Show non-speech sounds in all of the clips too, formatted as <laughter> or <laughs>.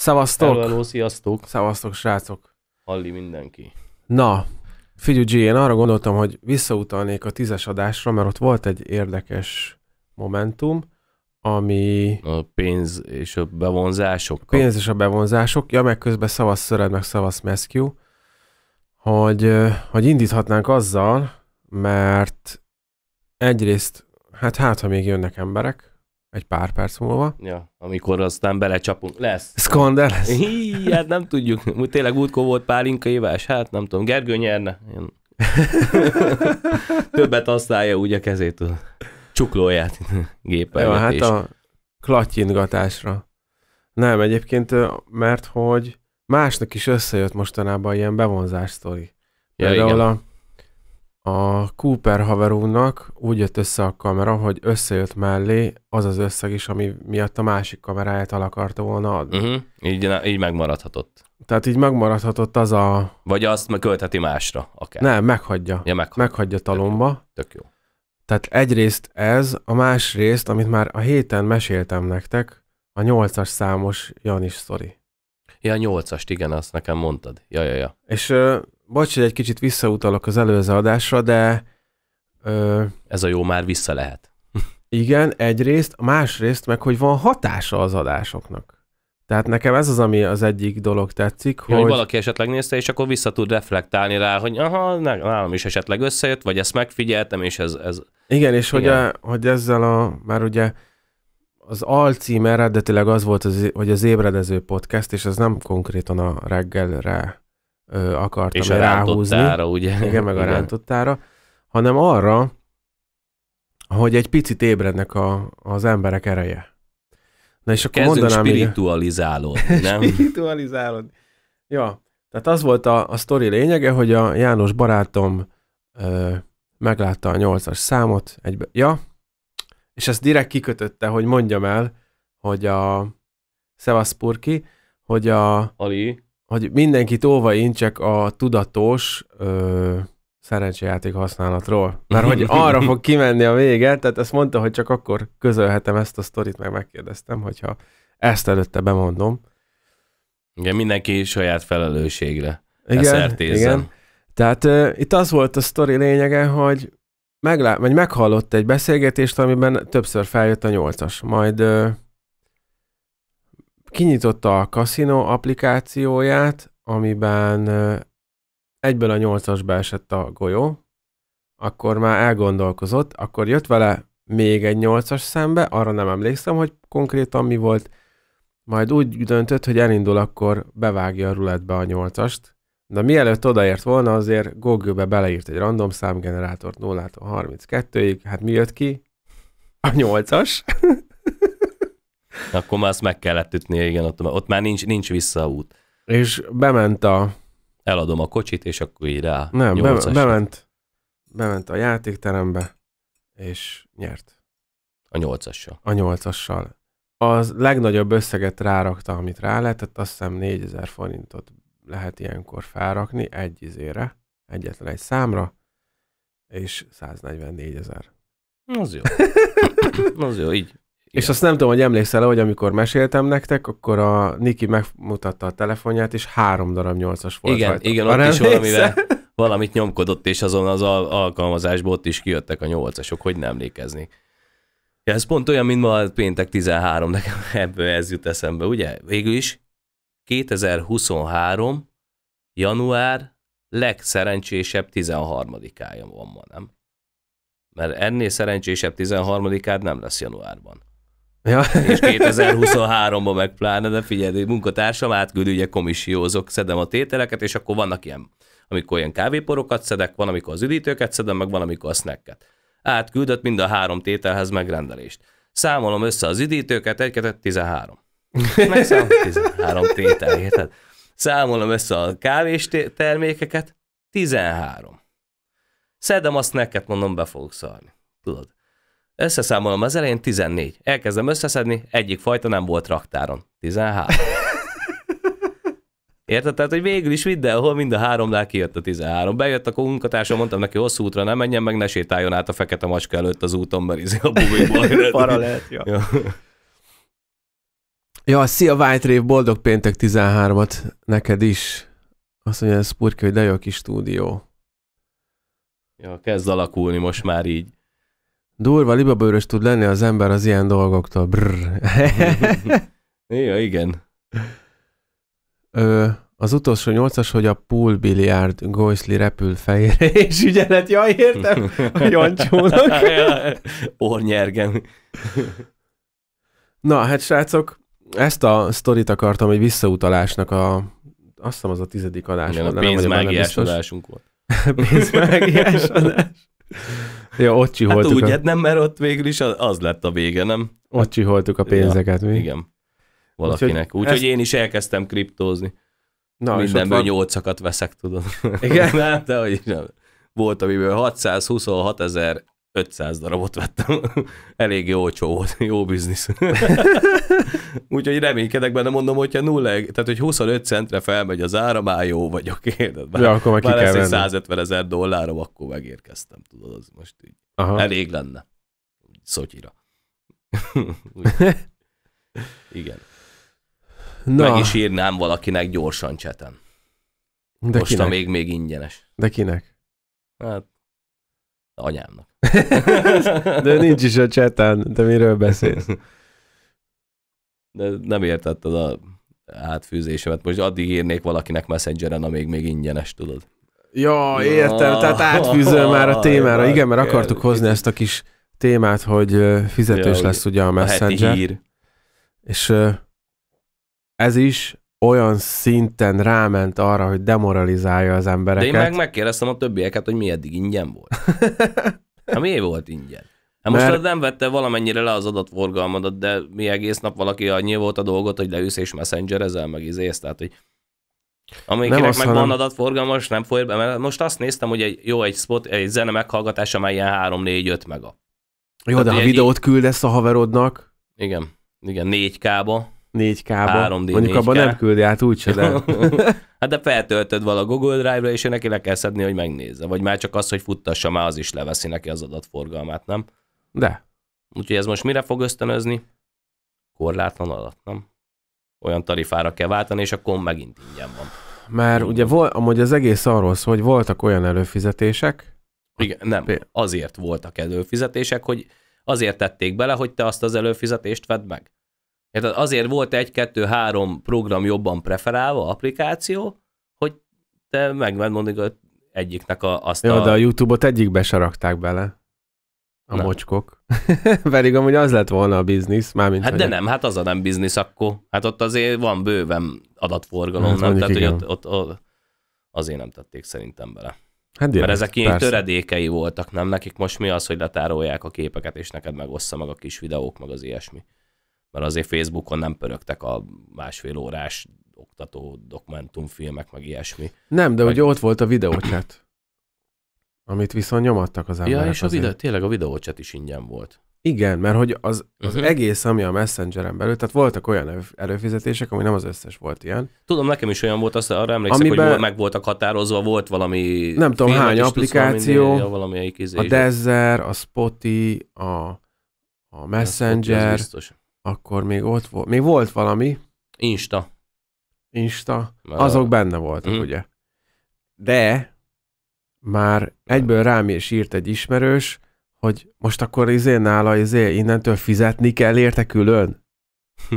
Szavasztok! Hello, sziasztok! Szavasztok, srácok! Halli mindenki! Na, figyelj G, én arra gondoltam, hogy visszautalnék a tízes adásra, mert ott volt egy érdekes momentum, ami... A pénz és a bevonzások. Pénz és a bevonzások. Ja, meg közben szavasz szöred, meg szavasz meszkjú. Hogy, hogy indíthatnánk azzal, mert egyrészt, hát hát, ha még jönnek emberek, egy pár perc múlva. Ja, amikor aztán belecsapunk. Lesz. Szkandel lesz. Hí, hát nem tudjuk. Tényleg útkó volt pálinka évás, hát nem tudom. Gergő nyerne. Én... <laughs> Többet használja úgy a kezét. A csuklóját gépen. Ja, hát a klatyingatásra. Nem, egyébként, mert hogy másnak is összejött mostanában ilyen bevonzás sztori. Ja, Például igen. a a Cooper haverunknak úgy jött össze a kamera, hogy összejött mellé az az összeg is, ami miatt a másik kameráját el akarta volna adni. Uh-huh. Így, így megmaradhatott. Tehát így megmaradhatott az a... Vagy azt költheti másra akár. Nem, meghagyja. Ja, meghagyja. meghagyja talomba. Tök jó. Tök jó. Tehát egyrészt ez, a másrészt, amit már a héten meséltem nektek, a nyolcas számos Janis sztori. Ja, nyolcast, igen, azt nekem mondtad. Ja, ja, ja. És bocs, hogy egy kicsit visszautalok az előző adásra, de... Ö, Ez a jó már vissza lehet. <laughs> igen, egyrészt, másrészt meg, hogy van hatása az adásoknak. Tehát nekem ez az, ami az egyik dolog tetszik, ja, hogy... hogy valaki esetleg nézte, és akkor vissza tud reflektálni rá, hogy aha, nálam is esetleg összejött, vagy ezt megfigyeltem, és ez... ez... Igen, és Igen. Hogy, a, hogy ezzel a... Már ugye az alcím eredetileg az volt, az, hogy az ébredező podcast, és ez nem konkrétan a reggelre ö, akartam És a ráhúzni. Rántottára, ugye? Igen, meg a <laughs> rántottára, hanem arra, hogy egy picit ébrednek a, az emberek ereje. Na és akkor Kezdünk mondanám... spiritualizálod, <laughs> nem? spiritualizálod. Ja, tehát az volt a, a sztori lényege, hogy a János barátom ö, meglátta a nyolcas számot, egybe, ja, és ezt direkt kikötötte, hogy mondjam el, hogy a Szevaszpurki, hogy a... Ali hogy mindenkit óva csak a tudatos ö, szerencsejáték használatról. Mert hogy arra fog kimenni a vége, tehát ezt mondta, hogy csak akkor közölhetem ezt a sztorit, meg megkérdeztem, hogyha ezt előtte bemondom. Igen, mindenki saját felelősségre igen, igen. Tehát ö, itt az volt a sztori lényege, hogy meglá- vagy meghallott egy beszélgetést, amiben többször feljött a nyolcas. Majd ö, kinyitotta a kaszinó applikációját, amiben egyből a nyolcas beesett a golyó, akkor már elgondolkozott, akkor jött vele még egy nyolcas szembe, arra nem emlékszem, hogy konkrétan mi volt, majd úgy döntött, hogy elindul, akkor bevágja a ruletbe a nyolcast, de mielőtt odaért volna, azért Google-be beleírt egy random számgenerátort 0-32-ig, hát mi jött ki? A nyolcas. <laughs> Akkor már azt meg kellett ütnie, igen, ott, ott már nincs, nincs visszaút. És bement a... Eladom a kocsit, és akkor így rá. Nem, be, bement, bement a játékterembe, és nyert. A nyolcassal. A nyolcassal. Az legnagyobb összeget rárakta, amit rá lehetett, azt hiszem 4000 forintot lehet ilyenkor felrakni egy izére, egyetlen egy számra, és 144 ezer. Az jó. <laughs> az jó, így. És azt nem tudom, hogy emlékszel hogy amikor meséltem nektek, akkor a Niki megmutatta a telefonját, és három darab nyolcas volt. Igen, rajta. igen, ott is valamivel <laughs> valamit nyomkodott, és azon az al- alkalmazásból ott is kijöttek a nyolcasok, hogy nem emlékezni. Ja, ez pont olyan, mint ma a péntek 13, nekem <laughs> ebből ez jut eszembe, ugye? Végül is 2023. január legszerencsésebb 13-ája van ma, nem? Mert ennél szerencsésebb 13 át nem lesz januárban. Ja. és 2023-ban meg pláne, de figyelj, munkatársam átküld, ugye komissiózok szedem a tételeket, és akkor vannak ilyen, amikor ilyen kávéporokat szedek, van, amikor az üdítőket szedem, meg van, amikor a snacket. Átküldött mind a három tételhez megrendelést. Számolom össze az üdítőket, egy, kettő, 13. Megszámolom 13 tétel, érted? Számolom össze a kávés termékeket, 13. Szedem azt neked, mondom, be fogok szarni. Tudod? Összeszámolom az elején 14. Elkezdem összeszedni, egyik fajta nem volt raktáron. 13. <laughs> Érted? Tehát, hogy végül is vidd mindenhol mind a háromnál kijött a 13. Bejött a munkatársam, mondtam neki, hosszú útra nem menjen, meg ne sétáljon át a fekete macska előtt az úton, mert izé a bubiból. <laughs> Para lehet, ja. ja. Ja, szia White Rave, boldog péntek 13-at neked is. Azt mondja, ez Spurke, hogy de jó a kis stúdió. Ja, kezd alakulni most már így. Durva libabőrös tud lenni az ember az ilyen dolgoktól. Brrr. <laughs> ja, igen. Ö, az utolsó nyolcas, hogy a pool billiárd Goisli repül fejére, <laughs> és ügyelet, ja, értem, a <laughs> Jancsónak. Ornyergem. Na, hát srácok, ezt a sztorit akartam egy visszautalásnak a, azt hiszem az a tizedik adás. Igen, a pénzmágiás adásunk volt. pénzmágiás adás. Ja, ott csiholtuk. Hát úgy, a... hát nem, mert ott végül is az lett a vége, nem? Ott csiholtuk a pénzeket ja, mi? Igen. Valakinek. Úgyhogy ezt... én is elkezdtem kriptózni. Na, Mindenből nyolcakat veszek, tudod. Igen? <laughs> hát, de hogy nem. Volt, amiből 626 ezer 500 darabot vettem. <laughs> Elég jó olcsó volt, jó biznisz. <laughs> Úgyhogy reménykedek benne, mondom, hogyha 0, tehát hogy 25 centre felmegy az ára, már jó vagyok, érted? Bár, ja, akkor meg bár lesz egy 150 ezer dollárom, akkor megérkeztem, tudod, az most így Aha. elég lenne. Szotyira. <laughs> Igen. Na. Meg is írnám valakinek gyorsan cseten. De Most még, még ingyenes. De kinek? Hát Anyámnak. <laughs> de nincs is a csetán, de miről beszélsz? <laughs> De nem értetted a átfűzésemet. Most addig írnék valakinek messengeren, amíg még ingyenes, tudod. Ja, értem, tehát átfűzöl már a <laughs> témára. Igen, mert akartuk hozni ezt a kis témát, hogy fizetős lesz ugye a messenger. És ez is, olyan szinten ráment arra, hogy demoralizálja az embereket. De én meg megkérdeztem a többieket, hogy mi eddig ingyen volt. <laughs> Hát miért volt ingyen? Hát most Mert... nem vette valamennyire le az adatforgalmadat, de mi egész nap valaki annyi volt a dolgot, hogy leülsz és messengerezel, meg izész, tehát hogy amikinek meg hanem... adatforgalma, most nem folyik be, mert most azt néztem, hogy egy, jó egy spot, egy zene meghallgatása már ilyen 3-4-5 mega. Jó, Tehát de ha videót küldesz a haverodnak. Igen, igen, 4K-ba. 4K-ba. 3D, Mondjuk 4K. abban nem küldi át úgyse, de... <laughs> hát de feltöltöd vala Google Drive-ra, és ő neki le kell szedni, hogy megnézze. Vagy már csak az, hogy futtassa, már az is leveszi neki az adatforgalmát, nem? De. Úgyhogy ez most mire fog ösztönözni? Korlátlan adat, nem? Olyan tarifára kell váltani, és akkor megint ingyen van. Mert ugye vol, amúgy az egész arról szól, hogy voltak olyan előfizetések. Igen, nem, azért voltak előfizetések, hogy azért tették bele, hogy te azt az előfizetést vedd meg. Érted? Azért volt egy-kettő-három program jobban preferálva, applikáció, hogy te megvedd mondjuk egyiknek a, azt Jó, a... de a YouTube-ot egyikbe se rakták bele. A nem. mocskok. <laughs> Pedig amúgy az lett volna a biznisz, mármint... Hát de nem, hát az a nem biznisz akkor. Hát ott azért van bőven adatforgalom, hát nem? Tehát, hogy ott, ott, ott, azért nem tették szerintem bele. Hát Mert ezek ilyen töredékei voltak, nem? Nekik most mi az, hogy letárolják a képeket, és neked megossza meg a kis videók, meg az ilyesmi mert azért Facebookon nem pörögtek a másfél órás oktató dokumentumfilmek, meg ilyesmi. Nem, de meg... ugye ott volt a videócset, amit viszont nyomadtak az emberek. Ja, és a videó, tényleg a videócset is ingyen volt. Igen, mert hogy az, az uh-huh. egész, ami a Messengeren belül, tehát voltak olyan előfizetések, ami nem az összes volt ilyen. Tudom, nekem is olyan volt, azt arra emlékszem, Amiben... hogy meg voltak határozva, volt valami... Nem tudom, hány applikáció, valami, izé- a Dezzer, a Spotify, a, a Messenger, ja, akkor még ott volt, még volt valami. Insta. Insta. Azok benne voltak, mm. ugye. De már egyből rám is írt egy ismerős, hogy most akkor izé nála izé innentől fizetni kell érte külön. <laughs>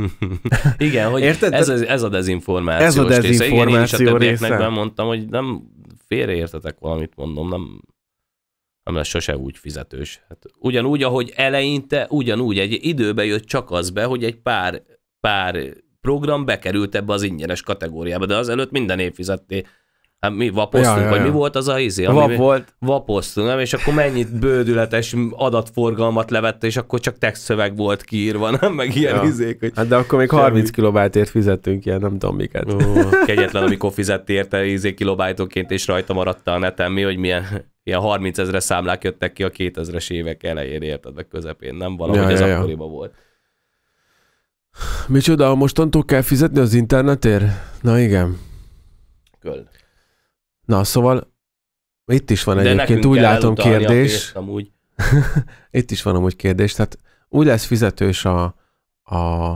igen, hogy Érted? Ez, ez a dezinformáció. Ez a dezinformáció része. Igen, én is a mondtam, hogy nem félreértetek valamit, mondom, nem ami az sose úgy fizetős. Hát ugyanúgy, ahogy eleinte, ugyanúgy egy időbe jött csak az be, hogy egy pár, pár program bekerült ebbe az ingyenes kategóriába, de azelőtt minden év fizetté. Hát mi vaposztunk, ja, ja, ja. vagy mi volt az a izé? Vap volt. Vaposztunk, nem? És akkor mennyit bődületes adatforgalmat levett és akkor csak textszöveg volt kiírva, nem? Meg ilyen ja. izék, hogy... Hát de akkor még semmi. 30 kilobájtért fizettünk ilyen, nem tudom miket. Ó, kegyetlen, amikor fizett érte izé kilobájtóként, és rajta maradt a neten mi, hogy milyen ilyen 30 ezre számlák jöttek ki a 2000-es évek elején, érted, meg közepén, nem? Valahogy ja, ez ja, akkoriban ja. volt. Micsoda, mostantól kell fizetni az internetért? Na igen. Köl. Na, szóval itt is van De egyébként, úgy látom kérdés. Pénzt, amúgy. <laughs> itt is van amúgy kérdés, tehát úgy lesz fizetős a, a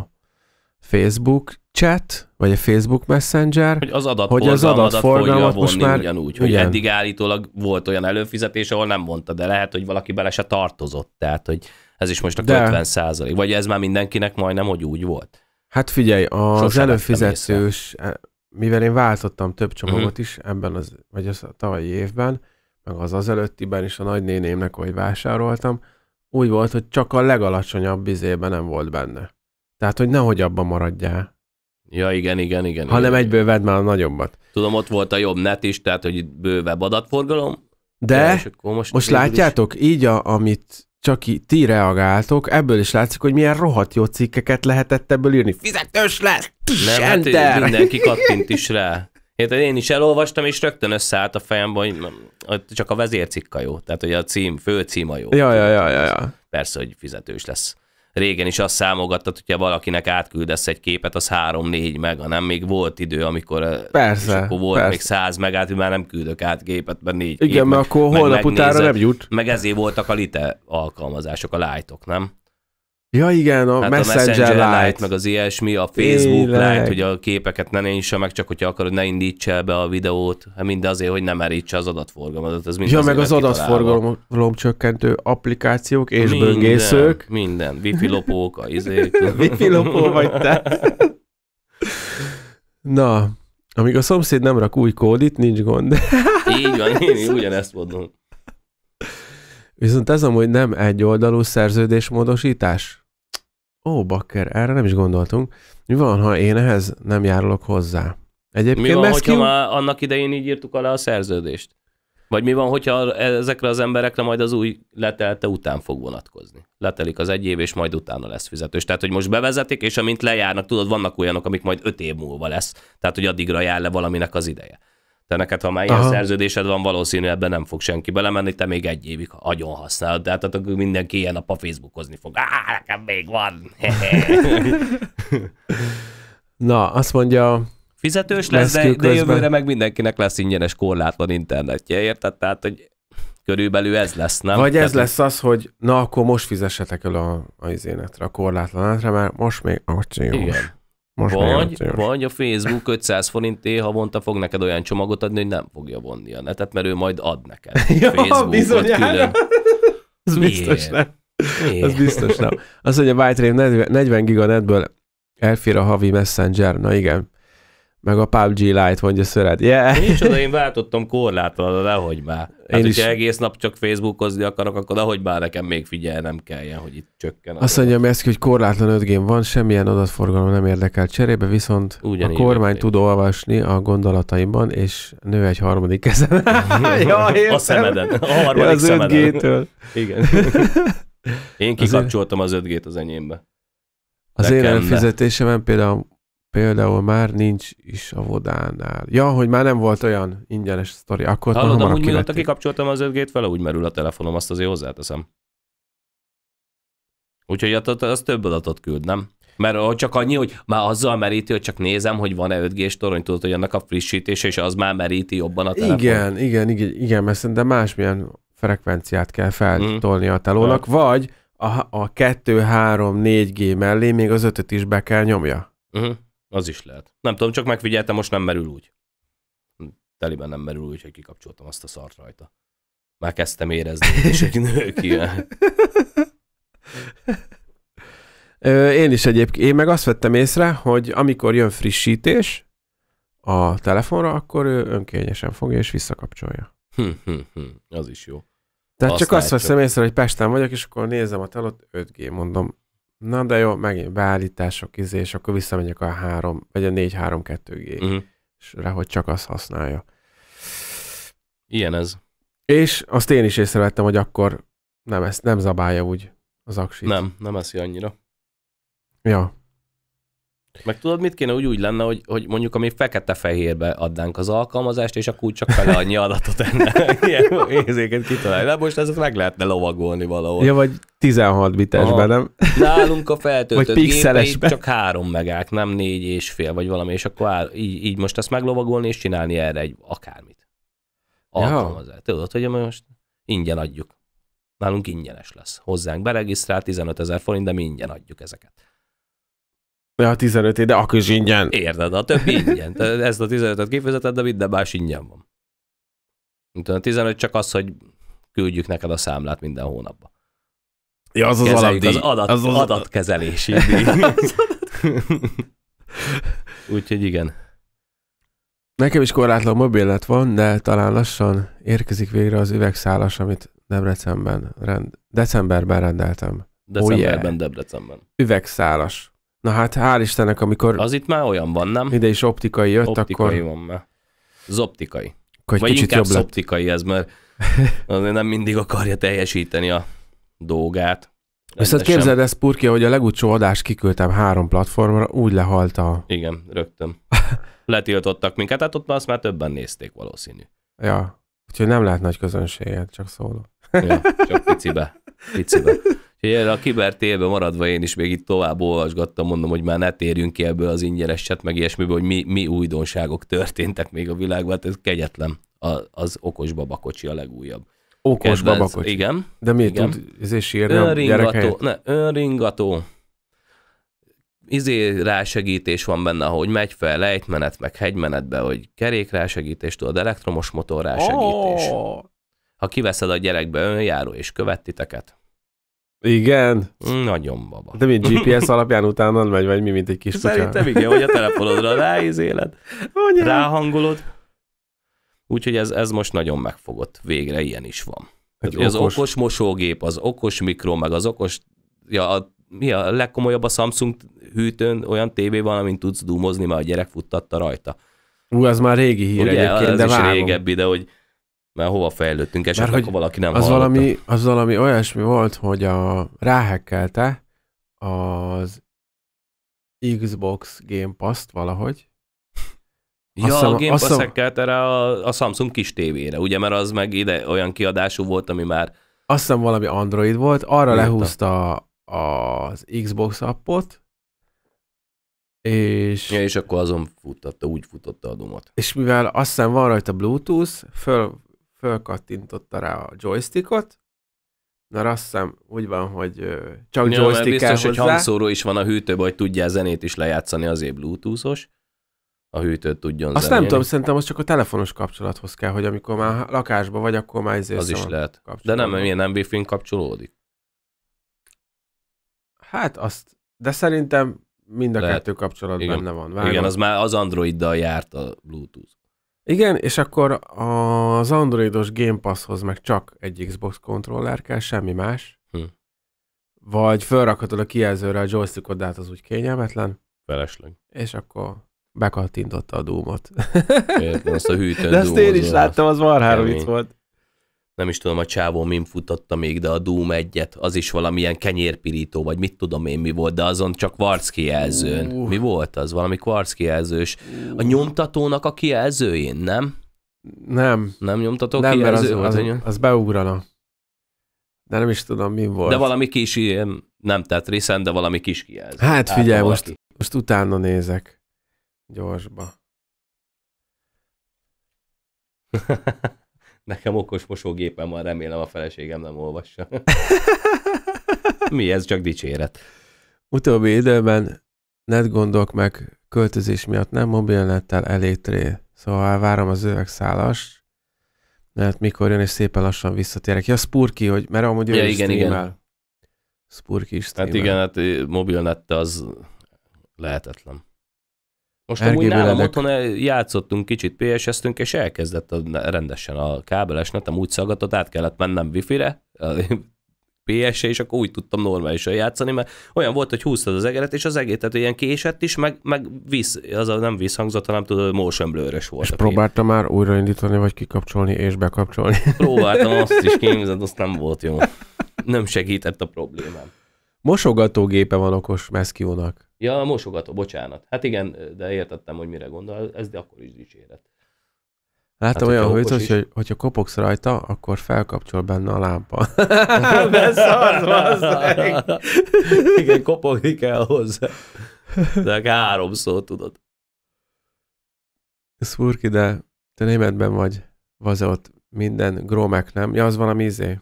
Facebook, chat, vagy a Facebook Messenger, hogy az adat hogy az adat fogja vonni már... ugyanúgy, hogy igen. eddig állítólag volt olyan előfizetés, ahol nem mondta, de lehet, hogy valaki bele se tartozott, tehát hogy ez is most a 50 százalék, vagy ez már mindenkinek majdnem, hogy úgy volt. Hát figyelj, az Sose előfizetős, eh, mivel én váltottam több csomagot uh-huh. is ebben az, vagy az a tavalyi évben, meg az az előttiben is a nagynénémnek, hogy vásároltam, úgy volt, hogy csak a legalacsonyabb izében nem volt benne. Tehát, hogy nehogy abban maradjál. Ja, igen, igen, igen. Hanem igen. egyből vedd már a nagyobbat. Tudom, ott volt a jobb net is, tehát hogy bővebb adatforgalom. De akkor most, most látjátok, is... így, a, amit csak ti reagáltok, ebből is látszik, hogy milyen rohadt jó cikkeket lehetett ebből írni. Fizetős lesz! Nem, hát mindenki <laughs> kattint is rá. Érted, én is elolvastam, és rögtön összeállt a fejemben, hogy csak a vezércikka jó. Tehát, hogy a cím, fő cím a jó. Ja, ja, ja, ja, ja. Persze, hogy fizetős lesz régen is azt számogattad, hogyha valakinek átküldesz egy képet, az 3-4 meg, nem? Még volt idő, amikor eh, persze, és akkor volt persze. még 100 meg át, már nem küldök át gépet, mert 4 Igen, kép, mert meg, akkor holnap utára nem jut. Meg ezért voltak a lite alkalmazások, a lájtok, nem? Ja igen, a hát Messenger, a Messenger light, meg az ilyesmi, a Facebook Tényleg. hogy a képeket ne nyissa meg, csak hogyha akarod, ne indíts el be a videót, hát mind azért, hogy nem merítse az adatforgalmat. Ez mind ja, meg az adatforgalom csökkentő applikációk és minden, böngészők. Minden, wifi lopók, a izék. <laughs> wifi lopó vagy te. Na, amíg a szomszéd nem rak új kódit, nincs gond. Így van, én <laughs> ugyanezt mondom. Viszont ez amúgy nem egy oldalú szerződésmódosítás? Ó, bakker, erre nem is gondoltunk. Mi van, ha én ehhez nem járulok hozzá? Egyébként mi van, hogyha már annak idején így írtuk alá a szerződést? Vagy mi van, hogyha ezekre az emberekre majd az új letelte után fog vonatkozni? Letelik az egy év, és majd utána lesz fizetős. Tehát, hogy most bevezetik, és amint lejárnak, tudod, vannak olyanok, amik majd öt év múlva lesz. Tehát, hogy addigra jár le valaminek az ideje. Te neked, ha már ilyen Aha. szerződésed van, valószínű ebben nem fog senki belemenni, te még egy évig agyon használod. hát akkor mindenki ilyen nap a Facebookozni fog. Á, nekem még van! <laughs> Na, azt mondja, Fizetős lesz, de, de jövőre meg mindenkinek lesz ingyenes korlátlan internetje, érted? Tehát, hogy körülbelül ez lesz, nem? Vagy ez Tehát... lesz az, hogy na akkor most fizessetek el a, a izénetre, a korlátlanátra, mert most még most Igen. Most vagy, vagy a Facebook 500 forintért havonta fog neked olyan csomagot adni, hogy nem fogja vonni a netet, mert ő majd ad neked. <laughs> ja, Facebookot bizonyára. Hát- külön. Ez biztos nem. Miért? Ez biztos nem. Az, hogy a White Rave 40 giga netből elfér a havi messenger, na igen meg a PUBG Lite mondja szöred. Yeah. Nincs oda, én váltottam de nehogy már. Hát, én is... egész nap csak Facebookozni akarok, akkor nehogy már nekem még figyelnem kelljen, hogy itt csökken. Azt mondja Meszki, hogy korlátlan 5 g van, semmilyen adatforgalom nem érdekel cserébe, viszont Ugyan a kormány tud olvasni a gondolataimban, és nő egy harmadik kezem. <laughs> ja, A szemeden. A harmadik ja, az szemeden. Igen. <laughs> Én kikapcsoltam az 5G-t az enyémbe. Az én fizetésemen például például már nincs is a vodánál. Ja, hogy már nem volt olyan ingyenes sztori. Akkor Hallod, amúgy mióta kikapcsoltam az 5 g t vele, úgy merül a telefonom, azt azért hozzáteszem. Úgyhogy az több adatot küld, nem? Mert csak annyi, hogy már azzal meríti, hogy csak nézem, hogy van-e 5G-s torony, tudod, hogy annak a frissítése, és az már meríti jobban a telefon. Igen, igen, igen, igen mert szerintem másmilyen frekvenciát kell feltolni mm. a telónak, ja. vagy a, a 2, 3, 4G mellé még az 5 is be kell nyomja. Uh-huh. Az is lehet. Nem tudom, csak megfigyeltem, most nem merül úgy. Teliben nem merül úgy, hogy kikapcsoltam azt a szart rajta. Már kezdtem érezni, és egy nő Én is egyébként, én meg azt vettem észre, hogy amikor jön frissítés a telefonra, akkor ő önkényesen fogja és visszakapcsolja. Hm, hm, hm. az is jó. Tehát azt csak azt veszem csak... észre, hogy Pesten vagyok, és akkor nézem a telot, 5G, mondom, Na de jó, megint beállítások, izé, és akkor visszamegyek a 3, vagy a 4-3-2G, uh-huh. és rá, hogy csak azt használja. Ilyen ez. És azt én is észrevettem, hogy akkor nem, ezt nem zabálja úgy az aksit. Nem, nem eszi annyira. Ja. Meg tudod, mit kéne, úgy úgy lenne, hogy, hogy mondjuk, ami fekete-fehérbe adnánk az alkalmazást, és akkor úgy csak fele annyi adatot ennek <laughs> ilyen érzéket kitalálni. De most ezt meg lehetne lovagolni valahol. Ja, vagy 16 bitesben, nem? Nálunk a feltöltött gépeit csak három megák, nem négy és fél, vagy valami, és akkor áll, így, így most ezt meglovagolni, és csinálni erre egy akármit. Alkalmazást. Ja. Tudod, hogy most ingyen adjuk. Nálunk ingyenes lesz. Hozzánk beregisztrál, 15 ezer forint, de mi ingyen adjuk ezeket. Ja, 15 de akkor is ingyen. Érted, a többi ingyen. Ezt a 15-öt kifizeted, de minden más ingyen van. Mint a 15 csak az, hogy küldjük neked a számlát minden hónapban. Ja, az az alapdíj. Az, adat, az, az adatkezelési <laughs> díj. <laughs> Úgyhogy igen. Nekem is korlátlan mobilet van, de talán lassan érkezik végre az üvegszálas, amit Debrecenben rend... decemberben rendeltem. Decemberben, oh yeah. Debrecenben. Üvegszálas. Na hát hál' Istennek, amikor Az itt már olyan van, nem? ide is optikai jött, Optikai akkor, van már. Az optikai. Vagy kicsit jobb lett. ez, mert <laughs> azért nem mindig akarja teljesíteni a dolgát. Viszont képzeld ezt, Purki, hogy a legutcsó adást kiküldtem három platformra, úgy lehalt a... Igen, rögtön. <laughs> Letiltottak minket, hát ott már azt már többen nézték valószínű. Ja. Úgyhogy nem lehet nagy közönséget, csak szóló. Ja, csak picibe. Picibe. <laughs> És a kibertélbe maradva én is még itt tovább olvasgattam, mondom, hogy már ne térjünk ki ebből az ingyeneset, meg ilyesmiből, hogy mi, mi újdonságok történtek még a világban, hát ez kegyetlen. A, az okos babakocsi a legújabb. Okos babakocsi? Igen. De miért igen. tud is izé írni önringató, a ne, önringató. Izé rásegítés van benne, hogy megy fel lejtmenet, meg hegymenetbe, hogy kerék rásegítés, tudod, elektromos motor rásegítés. Oh. Ha kiveszed a gyerekbe önjáró és követ titeket, igen. Mm, nagyon baba. De mint GPS alapján utána megy, vagy mi, mint egy kis kutya. Szerintem igen, hogy a telefonodra ráizéled, Anyám. ráhangolod. Úgyhogy ez, ez most nagyon megfogott. Végre ilyen is van. Egy Az okos mosógép, az okos mikro, meg az okos... Ja, a, mi a legkomolyabb a Samsung hűtőn olyan tévé van, amin tudsz dúmozni, mert a gyerek futtatta rajta. Ú, ez már régi hír Ugye, egyébként, de vágom. régebbi, de hogy mert hova fejlődtünk esetleg, Mert, ha valaki nem az hallotta. valami, az valami olyasmi volt, hogy a ráhekkelte az Xbox Game Pass-t valahogy. Azt ja, szem, a Game Pass szem... hekkelte rá a, a Samsung kis tévére, ugye, mert az meg ide olyan kiadású volt, ami már... Azt hiszem valami Android volt, arra Jutta. lehúzta az Xbox appot, és... Ja, és akkor azon futtatta, úgy futotta a dumot. És mivel azt hiszem van rajta Bluetooth, föl fölkattintotta rá a joystickot, mert azt hiszem úgy van, hogy csak ja, joystick biztos, kell hozzá. hogy hangszóró is van a hűtőben, hogy tudja a zenét is lejátszani, azért bluetoothos. A hűtőt tudjon Azt zenélni. nem tudom, szerintem az csak a telefonos kapcsolathoz kell, hogy amikor már lakásban vagy, akkor már ezért Az is lehet. De nem, milyen nem wifi kapcsolódik? Hát azt, de szerintem mind a lehet. kettő kapcsolat igen. benne van. Vágom. Igen, az már az Androiddal járt a Bluetooth. Igen, és akkor az androidos Game Passhoz meg csak egy Xbox kontroller kell, semmi más. Hm. Vagy felrakhatod a kijelzőre a joystickot, de hát az úgy kényelmetlen. Felesleg. És akkor bekattintotta a Doom-ot. Értem, azt a hűtön De ezt én is láttam, az marhára vicc volt nem is tudom, a csávó mi futotta még, de a Doom egyet, az is valamilyen kenyérpirító, vagy mit tudom én mi volt, de azon csak kvarc kijelzőn. Uh. Mi volt az? Valami kvarc kijelzős. A nyomtatónak a kijelzőjén, nem? Nem. Nem nyomtató nem, kijelző mert az, volt? Az, az, az beugrana. De nem is tudom, mi volt. De valami kis, nem tehát részen, de valami kis kijelző. Hát figyelj, most, most utána nézek. Gyorsba. <laughs> Nekem okos mosógépem van, remélem a feleségem nem olvassa. <laughs> Mi ez, csak dicséret. Utóbbi időben gondolk meg költözés miatt nem mobilnettel elétré, szóval várom az üvegszálas, mert mikor jön és szépen lassan visszatérek. Ja, Spurki, hogy, mert amúgy ő ja, is igen, streamel. igen. Spurki is hát streamel. Hát igen, hát mobilnette az lehetetlen. Most Ergéből amúgy nálam otthon játszottunk kicsit, ps és elkezdett a, rendesen a kábeles netem úgy szaggatott, át kellett mennem wifi-re, ps és akkor úgy tudtam normálisan játszani, mert olyan volt, hogy húztad az egeret, és az egér, tehát ilyen késett is, meg, meg visz, az a nem visszhangzott, hanem tudod, motion blur volt. És próbáltam már újraindítani, vagy kikapcsolni, és bekapcsolni. <laughs> Próbáltam <laughs> azt is, képzeld, azt nem volt jó. Nem segített a problémám. Mosogatógépe van okos Meszkiónak. Ja, mosogató, bocsánat. Hát igen, de értettem, hogy mire gondol, ez de akkor is dicséret. Láttam hát, olyan hogy hogy, hogy hogyha kopogsz rajta, akkor felkapcsol benne a lámpa. Beszarsz, <laughs> <laughs> Igen, kopogni kell hozzá. De hát szó, tudod. Szurki, de te németben vagy, vaze ott minden grómek, nem? Ja, az valami izé.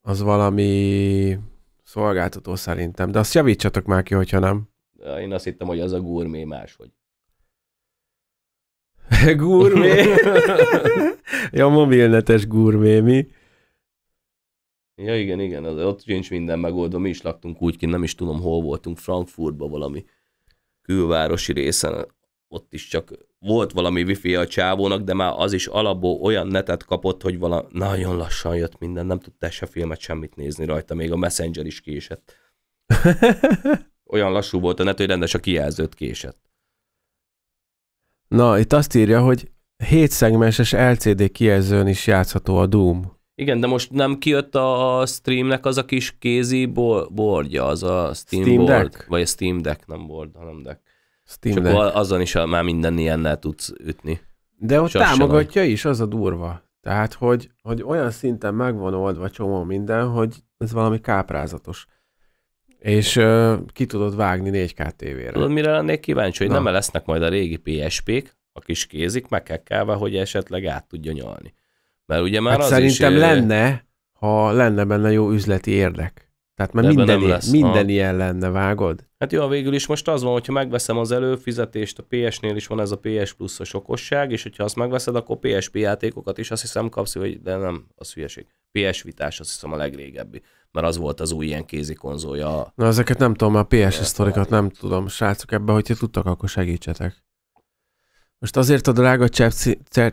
Az valami Szolgáltató szerintem, de azt javítsatok már ki, hogyha nem. Én azt hittem, hogy az a gurmé máshogy. <laughs> gurmé? <laughs> ja, mobilnetes gurmé, mi? Ja, igen, igen, az, ott nincs minden megoldva, mi is laktunk úgy nem is tudom, hol voltunk, Frankfurtba valami külvárosi részen, ott is csak volt valami wifi a csávónak, de már az is alapból olyan netet kapott, hogy vala nagyon lassan jött minden, nem tudta se filmet, semmit nézni rajta, még a Messenger is késett. <laughs> olyan lassú volt a net, hogy rendes a kijelzőt késett. Na, itt azt írja, hogy 7 szegmenses LCD kijelzőn is játszható a Doom. Igen, de most nem kijött a streamnek az a kis kézi bordja, az a Steam, Steam Deck? vagy a Steam Deck, nem board, hanem deck. Steam Deck. azon is már minden ilyennel tudsz ütni. De ott támogatja is, az a durva. Tehát, hogy, hogy olyan szinten megvan oldva csomó minden, hogy ez valami káprázatos. És uh, ki tudod vágni 4K tévére. Tudod, mire lennék kíváncsi, hogy Na. nem lesznek majd a régi PSP-k, a kis kézik megkekkelve, hogy esetleg át tudja nyalni. Mert ugye már hát az szerintem is... lenne, ha lenne benne jó üzleti érdek. Tehát már minden, ilyen, lesz, minden ilyen lenne, vágod? Hát jó, végül is most az van, hogyha megveszem az előfizetést, a PS-nél is van ez a PS pluszos okosság, és hogyha azt megveszed, akkor PSP játékokat is azt hiszem kapsz, hogy de nem, az hülyeség. PS vitás azt hiszem a legrégebbi, mert az volt az új ilyen kézi konzolja. Na ezeket nem tudom, a PS sztorikat nem tudom, srácok ebbe, hogyha tudtak, akkor segítsetek. Most azért a drága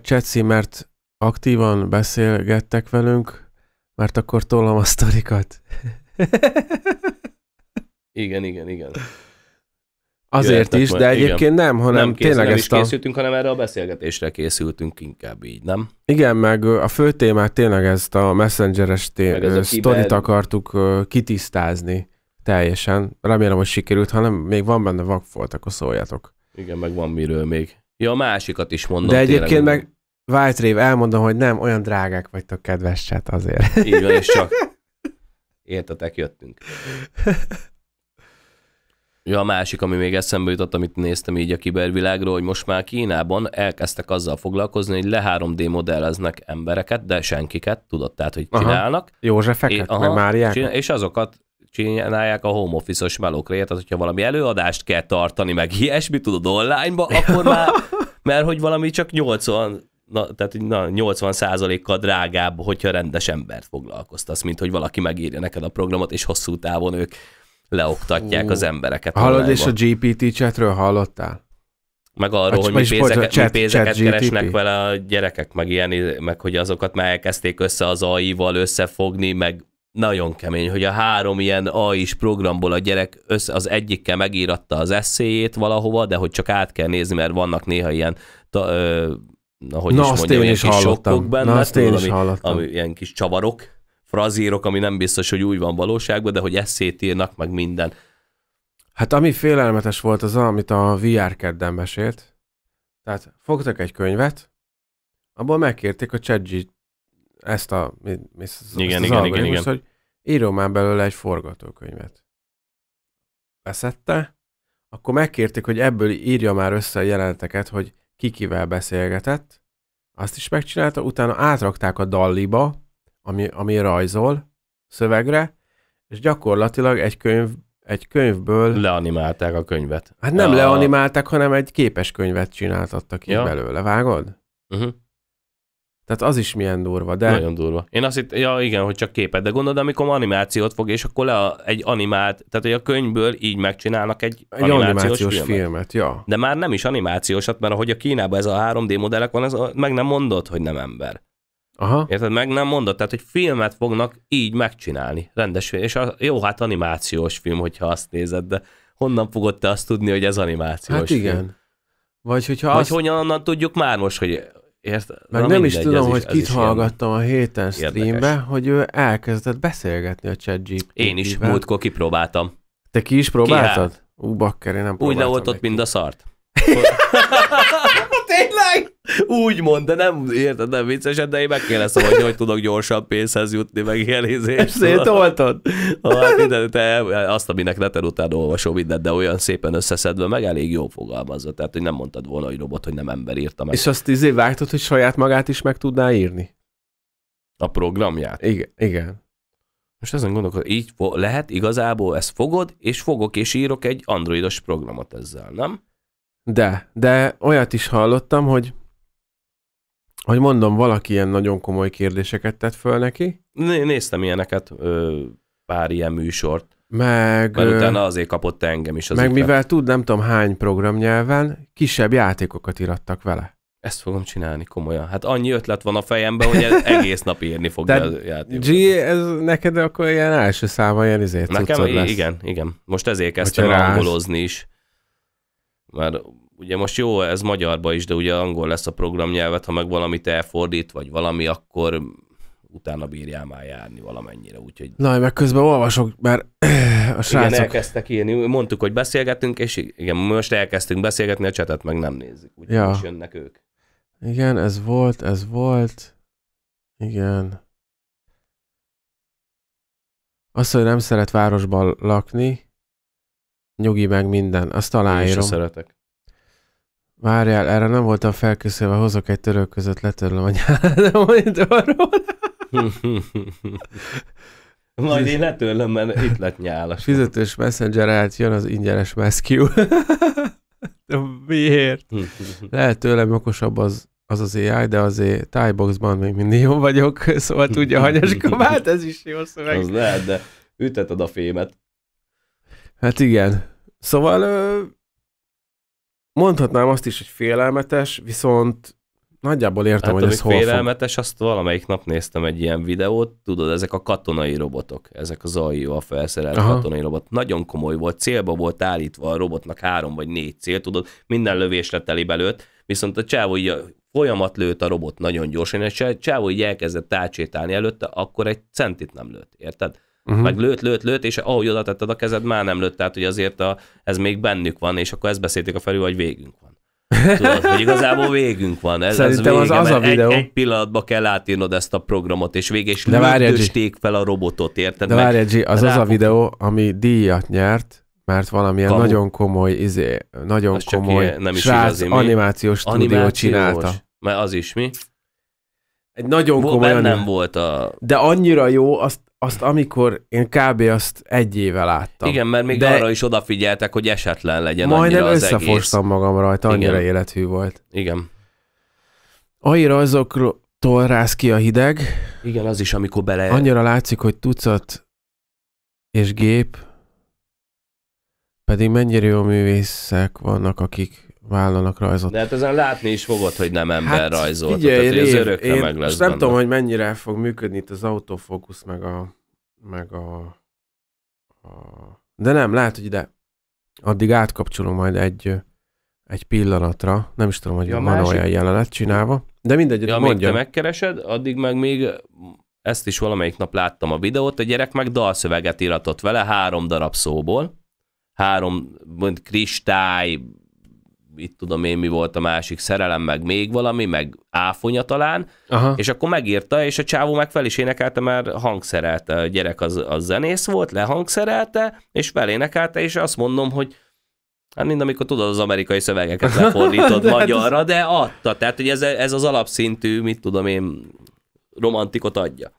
Csetszi, mert aktívan beszélgettek velünk, mert akkor tolom a sztorikat. <laughs> igen, igen, igen. Azért Jöhetnek is, majd. de egyébként igen. nem, hanem nem tényleg nem ezt a... készültünk, hanem erre a beszélgetésre készültünk inkább így, nem? Igen, meg a fő témát tényleg ezt a messengeres té- sztorit kiber... akartuk kitisztázni teljesen. Remélem, hogy sikerült, hanem még van benne vakfolt, akkor szóljatok. Igen, meg van miről még. Ja, a másikat is mondom. De egyébként tényleg. meg White Rave, elmondom, hogy nem, olyan drágák vagytok, kedves azért. Így van, és csak <laughs> Értetek, jöttünk. Ja, a másik, ami még eszembe jutott, amit néztem így a kibervilágról, hogy most már Kínában elkezdtek azzal foglalkozni, hogy le 3D modelleznek embereket, de senkiket, tudod, tehát, hogy csinálnak. Aha. Józsefeket, é, aha, meg Csinál, és azokat csinálják a home office-os melókra, tehát hogyha valami előadást kell tartani, meg ilyesmi, tudod, online-ba, akkor <laughs> már, mert hogy valami csak 80 na, tehát na, 80%-kal drágább, hogyha rendes embert foglalkoztasz, mint hogy valaki megírja neked a programot, és hosszú távon ők leoktatják Hú. az embereket. Hallod, és a GPT chatről hallottál? Meg hát arról, a, hogy mi pénzeket, chat, mi pénzeket chat keresnek GTP? vele a gyerekek, meg ilyen, meg hogy azokat már elkezdték össze az AI-val összefogni, meg nagyon kemény, hogy a három ilyen AI-s programból a gyerek össze, az egyikkel megíratta az eszéjét valahova, de hogy csak át kell nézni, mert vannak néha ilyen ta, ö, ahogy Na, is azt mondjam, én is hallottam. Benne, Na, azt én is hallottam. Ami, ami ilyen kis csavarok, frazírok, ami nem biztos, hogy úgy van valóságban, de hogy eszét írnak, meg minden. Hát ami félelmetes volt az, amit a VR kedden mesélt. Tehát fogtak egy könyvet, abból megkérték a Csedzsi ezt a mi, mi, ezt igen, az igen, igen, igen. hogy írom már belőle egy forgatókönyvet. Veszette, akkor megkérték, hogy ebből írja már össze a jeleneteket, hogy kikivel beszélgetett, azt is megcsinálta, utána átrakták a dalliba, ami, ami rajzol szövegre, és gyakorlatilag egy könyv egy könyvből... Leanimálták a könyvet. Hát nem a... leanimálták, hanem egy képes könyvet csináltattak ki ja. belőle, vágod? Uh-huh. Tehát az is milyen durva, de... Nagyon durva. Én azt hittem, ja igen, hogy csak képet, de gondolod, amikor animációt fog, és akkor le a, egy animált, tehát hogy a könyvből így megcsinálnak egy, egy animációs, animációs filmet. filmet. ja. De már nem is animációsat, mert ahogy a Kínában ez a 3D modellek van, ez a, meg nem mondod, hogy nem ember. Aha. Érted? Meg nem mondod, tehát hogy filmet fognak így megcsinálni, rendes film. És a, jó, hát animációs film, hogyha azt nézed, de honnan fogod te azt tudni, hogy ez animációs Hát igen. Film? Vagy hogyha Vagy azt... honnan tudjuk már most, hogy Érted? Meg Na nem mindegy, is tudom, hogy kit hallgattam a héten streambe, hogy ő elkezdett beszélgetni a chat Én is múltkor kipróbáltam. Te ki is próbáltad? Ú, bakker, én nem Úgy leoltott, mint a szart. <laughs> Tényleg? Úgy mond, de nem érted, nem viccesen, de én meg kéne szabadni, hogy, hogy tudok gyorsabb pénzhez jutni, meg ilyen És Hát azt, aminek neten utána olvasom mindent, de olyan szépen összeszedve, meg elég jó fogalmazza. Tehát, hogy nem mondtad volna, hogy robot, hogy nem ember írta meg. És azt izé vágtad, hogy saját magát is meg tudná írni? A programját? Igen. igen. Most ezen hogy így lehet igazából, ezt fogod, és fogok és írok egy androidos programot ezzel, nem? De, de olyat is hallottam, hogy hogy mondom, valaki ilyen nagyon komoly kérdéseket tett föl neki. Né- néztem ilyeneket, ö, pár ilyen műsort. Meg, mert utána azért kapott engem is az Meg ikre. mivel tud nem tudom hány programnyelven, kisebb játékokat irattak vele. Ezt fogom csinálni komolyan. Hát annyi ötlet van a fejemben, hogy <laughs> egész nap írni fogja a játékot. G, ez neked akkor ilyen első száma ilyen izé Nekem, lesz. igen, igen. Most ezért kezdtem angolozni is. Mert ugye most jó, ez magyarba is, de ugye angol lesz a programnyelvet, ha meg valamit elfordít, vagy valami, akkor utána bírjál már járni valamennyire, úgyhogy... Na, meg közben olvasok, mert <clears throat> a srácok... Igen, elkezdtek írni, mondtuk, hogy beszélgetünk, és igen, most elkezdtünk beszélgetni, a csetet meg nem nézzük, úgyhogy ja. most jönnek ők. Igen, ez volt, ez volt, igen. Azt, hogy nem szeret városban lakni, Nyugi meg minden, azt aláírom. Én szeretek. Várjál, erre nem voltam felkészülve, hozok egy török között, letörlöm a nyálat a monitorról. Majd én letörlöm, mert itt lett nyálas. <laughs> Fizetős messenger át jön az ingyenes meszkiú. de <laughs> miért? Lehet tőlem okosabb az az az AI, de azért tájboxban még mindig jó vagyok, szóval tudja hanyas <laughs> kabát, ez is jó szöveg. Az lehet, de üteted a fémet. Hát igen, Szóval mondhatnám azt is, hogy félelmetes, viszont nagyjából értem, hát, hogy ez hol félelmetes, fog. azt valamelyik nap néztem egy ilyen videót, tudod, ezek a katonai robotok, ezek az ai a felszerelt Aha. katonai robot. Nagyon komoly volt, célba volt állítva a robotnak három vagy négy cél, tudod, minden lövésre teli belőtt, viszont a csávó így folyamat lőtt a robot nagyon gyorsan, és a csávó így elkezdett átsétálni előtte, akkor egy centit nem lőtt, érted? uh-huh. meg lőtt, lőtt, lőtt, és ahogy oda tetted a kezed, már nem lőtt, tehát hogy azért a, ez még bennük van, és akkor ezt beszélték a felül, hogy végünk van. Tudod, hogy igazából végünk van. Ez, Szerintem ez vége, az, az a videó. Egy, egy pillanatba kell átírnod ezt a programot, és végig és lőttösték fel a robotot, érted? De várj, az az a videó, ami díjat nyert, mert valamilyen Kamu. nagyon komoly, izé, nagyon az komoly ilyen, nem is srác igazi, animációs stúdió csinálta. Mert az is mi? Egy nagyon komoly... nem volt a... De annyira jó, azt, azt amikor én kb. azt egy éve láttam. Igen, mert még De arra is odafigyeltek, hogy esetlen legyen Majd annyira az összefostam egész. magam rajta, annyira Igen. élethű volt. Igen. Aira azoktól rász ki a hideg. Igen, az is, amikor bele... Annyira látszik, hogy tucat és gép, pedig mennyire jó művészek vannak, akik vállalnak rajzot. De hát ezen látni is fogod, hogy nem ember hát, rajzolt. Figyelj, Tehát, én, az én meg lesz most nem tudom, hogy mennyire fog működni itt az autofókusz, meg a, meg a, a... De nem, lehet, hogy ide addig átkapcsolom majd egy, egy pillanatra. Nem is tudom, hogy ja, van másik... olyan jelenet csinálva. De mindegy, ja, mondja. te megkeresed, addig meg még ezt is valamelyik nap láttam a videót, a gyerek meg dalszöveget iratott vele három darab szóból. Három, mond kristály, itt tudom én, mi volt a másik szerelem, meg még valami, meg áfonya talán, Aha. és akkor megírta, és a csávó meg fel is énekelte, mert hangszerelte, a gyerek az, az zenész volt, lehangszerelte, és felénekelte, és azt mondom, hogy Hát mind amikor tudod az amerikai szövegeket <laughs> lefordított de hát magyarra, de adta. Tehát, hogy ez, ez az alapszintű, mit tudom én, romantikot adja.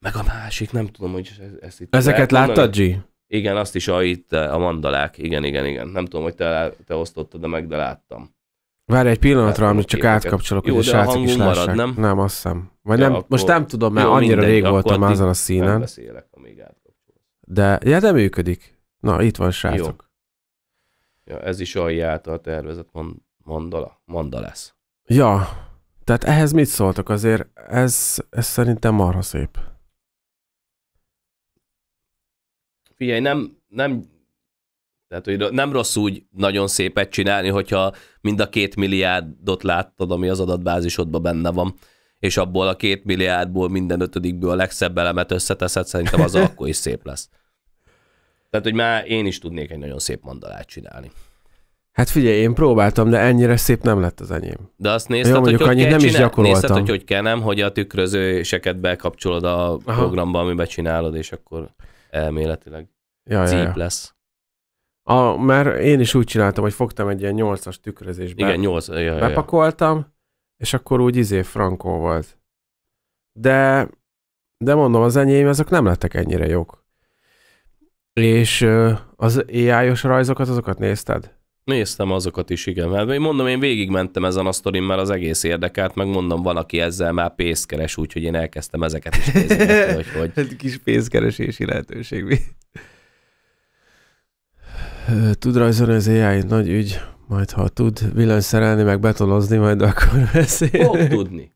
Meg a másik, nem tudom, hogy ezt itt... Ezeket láttad, G? Igen, azt is a, itt eh, a mandalák. Igen, igen, igen. Nem tudom, hogy te, te osztottad de meg, de láttam. Várj egy pillanatra, amit csak képeket. átkapcsolok, hogy a srácok is lássák. nem? nem, azt hiszem. Vagy ja, nem, akkor... most nem tudom, mert Jó, annyira mindegy, rég voltam azon a színen. amíg De, ja, de működik. Na, itt van srácok. Jó. Ja, ez is alját a tervezett man, mandala. lesz. Ja, tehát ehhez mit szóltak azért? Ez, ez szerintem marha szép. Figyelj, nem, nem, tehát, hogy nem rossz úgy nagyon szépet csinálni, hogyha mind a két milliárdot láttad, ami az adatbázisodban benne van, és abból a két milliárdból minden ötödikből a legszebb elemet összeteszed, szerintem az <laughs> akkor is szép lesz. Tehát, hogy már én is tudnék egy nagyon szép mandalát csinálni. Hát figyelj, én próbáltam, de ennyire szép nem lett az enyém. De azt nézted, Jó, hogy, hogy annyit nem is gyakoroltam. Nézted, hogy hogy kell nem, hogy a tükrözőseket bekapcsolod a Aha. programba, amiben csinálod, és akkor elméletileg. Ja, Cíp ja, ja. lesz. A, mert én is úgy csináltam, hogy fogtam egy ilyen 8-as tükrözésbe. Igen, 8. Ja, ja, bepakoltam, ja. és akkor úgy izé frankó volt. De, de mondom, az enyém azok nem lettek ennyire jók. És az AI-os rajzokat, azokat nézted? Néztem azokat is, igen. Mert én mondom, én végigmentem ezen a sztorin, mert az egész érdekelt, meg mondom, van, aki ezzel már pénzt keres, úgyhogy én elkezdtem ezeket is nézni, hogy hogy. <laughs> Egy kis pénzkeresési lehetőség mi. Tud rajzolni az AI, nagy ügy. Majd ha tud villanyszerelni, meg betonozni, majd akkor veszély. <laughs> Fog tudni.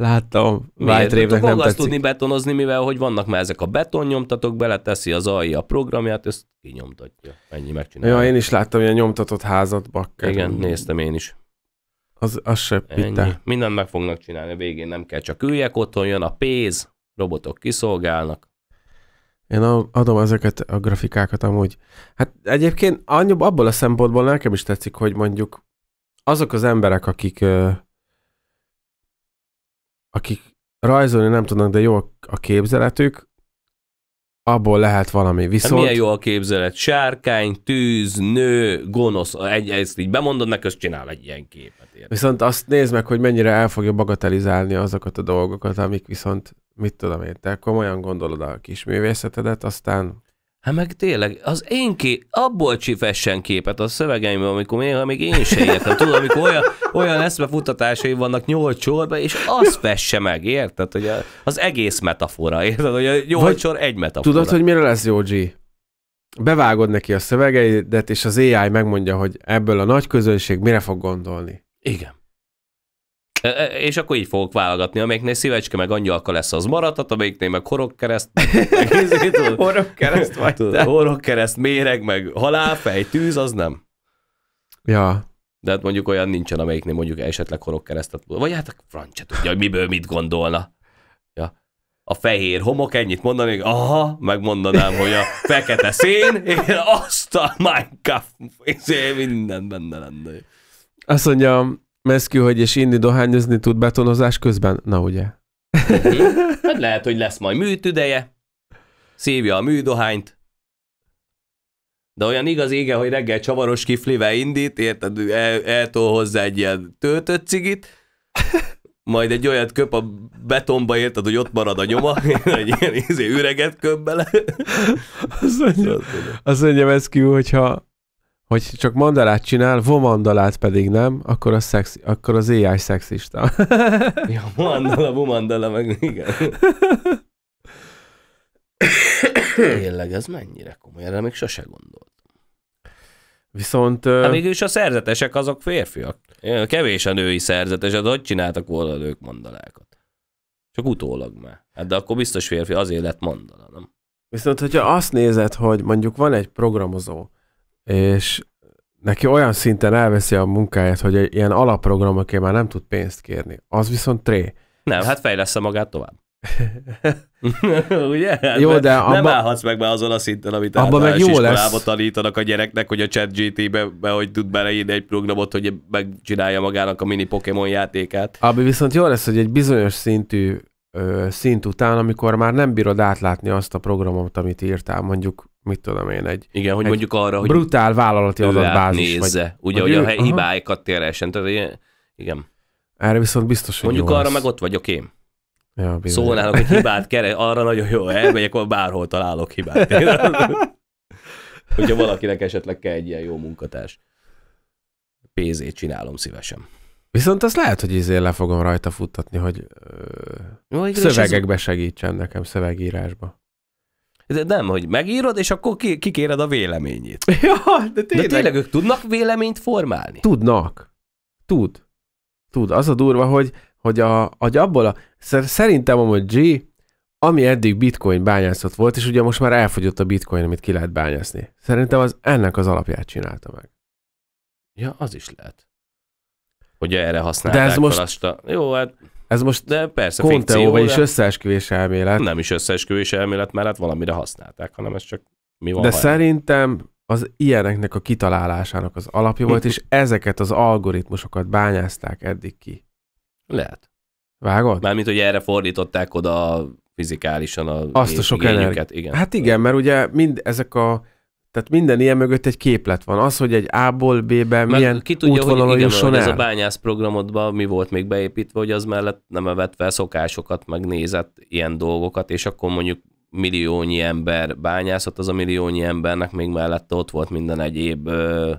Láttam, White Rave-nek nem tetszik. tudni betonozni, mivel hogy vannak már ezek a betonnyomtatók, beleteszi az AI a programját, ezt kinyomtatja. Ennyi megcsinálja. Ja, én is láttam ilyen nyomtatott házat, bakker. Igen, néztem én is. Az, az se pite. Mindent meg fognak csinálni, a végén nem kell csak üljek otthon, jön a pénz, robotok kiszolgálnak. Én adom ezeket a grafikákat amúgy. Hát egyébként annyi, abból a szempontból nekem is tetszik, hogy mondjuk azok az emberek, akik akik rajzolni nem tudnak, de jó a képzeletük, abból lehet valami. Hát viszont... milyen jó a képzelet? Sárkány, tűz, nő, gonosz. Egy, ezt így bemondod, meg azt csinál egy ilyen képet. Érde. Viszont azt nézd meg, hogy mennyire el fogja bagatelizálni azokat a dolgokat, amik viszont, mit tudom én, te komolyan gondolod a kis művészetedet, aztán Hát meg tényleg, az én kép, abból csifessen képet a szövegeimben, amikor még, még én se értem. Tudod, amikor olyan, olyan eszmefutatásai vannak nyolc sorba, és azt fesse meg, érted? Hogy az egész metafora, érted? Hogy a nyolc Vagy sor egy metafora. Tudod, hogy mire lesz jó G? Bevágod neki a szövegeidet, és az AI megmondja, hogy ebből a nagy közönség mire fog gondolni. Igen. E, e, és akkor így fogok válogatni, amelyiknél szívecske meg angyalka lesz, az maradhat, amelyiknél meg horogkereszt, meg <laughs> horogkereszt vagy tudod, horogkereszt, méreg, meg halálfej, tűz, az nem. Ja. De hát mondjuk olyan nincsen, amelyiknél mondjuk esetleg horogkeresztet hát- Vagy hát a francia tudja, hogy miből mit gondolna. Ja. A fehér homok ennyit mondani, aha, megmondanám, hogy a fekete szén, én azt a Minecraft, izé, minden benne lenne. Azt mondjam, Meszkő, hogy és inni dohányozni tud betonozás közben? Na ugye. Mhm. hát lehet, hogy lesz majd műtüdeje, szívja a műdohányt, de olyan igaz ége, hogy reggel csavaros kiflivel indít, érted, el, eltol hozzá egy ilyen töltött cigit, majd egy olyat köp a betonba, érted, hogy ott marad a nyoma, <laughs> egy ilyen izé, üreget köp bele. Azt mondja, szóval- azt mondja Meszkő, hogyha hogy csak mandalát csinál, mandalát pedig nem, akkor, a szexi, akkor az AI szexista. <laughs> ja, mandala, mandala, meg igen. Tényleg, ez mennyire komoly, erre még sose gondoltam. Viszont... Hát végül is a szerzetesek azok férfiak. Kevés a női szerzetes, de hát hogy csináltak volna ők mandalákat? Csak utólag már. Hát de akkor biztos férfi, azért lett mandala, nem? Viszont, hogyha azt nézed, hogy mondjuk van egy programozó, és neki olyan szinten elveszi a munkáját, hogy egy ilyen alapprogramokért már nem tud pénzt kérni. Az viszont tré. Nem, hát fejlesz magát tovább. <laughs> Ugye? Hát jó, de abba, nem állhatsz meg már azon a szinten, amit abban meg jó lesz. tanítanak a gyereknek, hogy a chat GT-be be, hogy tud beleírni egy programot, hogy megcsinálja magának a mini Pokémon játékát. Abban viszont jó lesz, hogy egy bizonyos szintű ö, szint után, amikor már nem bírod átlátni azt a programot, amit írtál, mondjuk mit tudom én, egy... Igen, hogy egy mondjuk arra, hogy... Brutál vállalati adatbázis. Nézze, vagy, ugye, hogy, hogy ő, a aha. hibáikat térelsen, tehát ilyen, igen. Erre viszont biztos, hogy Mondjuk arra az. meg ott vagyok én. Ja, Szólnálok, hogy hibát keres, arra nagyon jó, elmegyek, akkor bárhol találok hibát. <laughs> Hogyha valakinek esetleg kell egy ilyen jó munkatárs. Pézét csinálom szívesen. Viszont azt lehet, hogy izé le fogom rajta futtatni, hogy ö, no, szövegekbe ez... segítsen nekem, szövegírásba. De nem, hogy megírod, és akkor ki, kikéred a véleményét. <laughs> Ja, de tényleg. De tényleg ők tudnak véleményt formálni? Tudnak. Tud. Tud. Az a durva, hogy, hogy, a, hogy abból a... Szerintem amúgy G, ami eddig bitcoin bányászat volt, és ugye most már elfogyott a bitcoin, amit ki lehet bányászni. Szerintem az ennek az alapját csinálta meg. Ja, az is lehet. Hogy erre használták De ez most... Azt a... Jó, hát... Ez most de persze Conteo, vagyis de... összeesküvés elmélet. Nem is összeesküvés elmélet hát valamire használták, hanem ez csak mi van. De haján. szerintem az ilyeneknek a kitalálásának az alapja volt, hm. és ezeket az algoritmusokat bányázták eddig ki. Lehet. Vágod? Mármint, hogy erre fordították oda fizikálisan a Azt a sok energiát. Igen. Hát igen, mert ugye mind ezek a tehát minden ilyen mögött egy képlet van. Az, hogy egy A-ból B-be milyen ki tudja, hogy, igen, hogy ez a bányász programodban mi volt még beépítve, hogy az mellett nem evett fel szokásokat, megnézett ilyen dolgokat, és akkor mondjuk milliónyi ember bányászott, az a milliónyi embernek még mellette ott volt minden egyéb ö,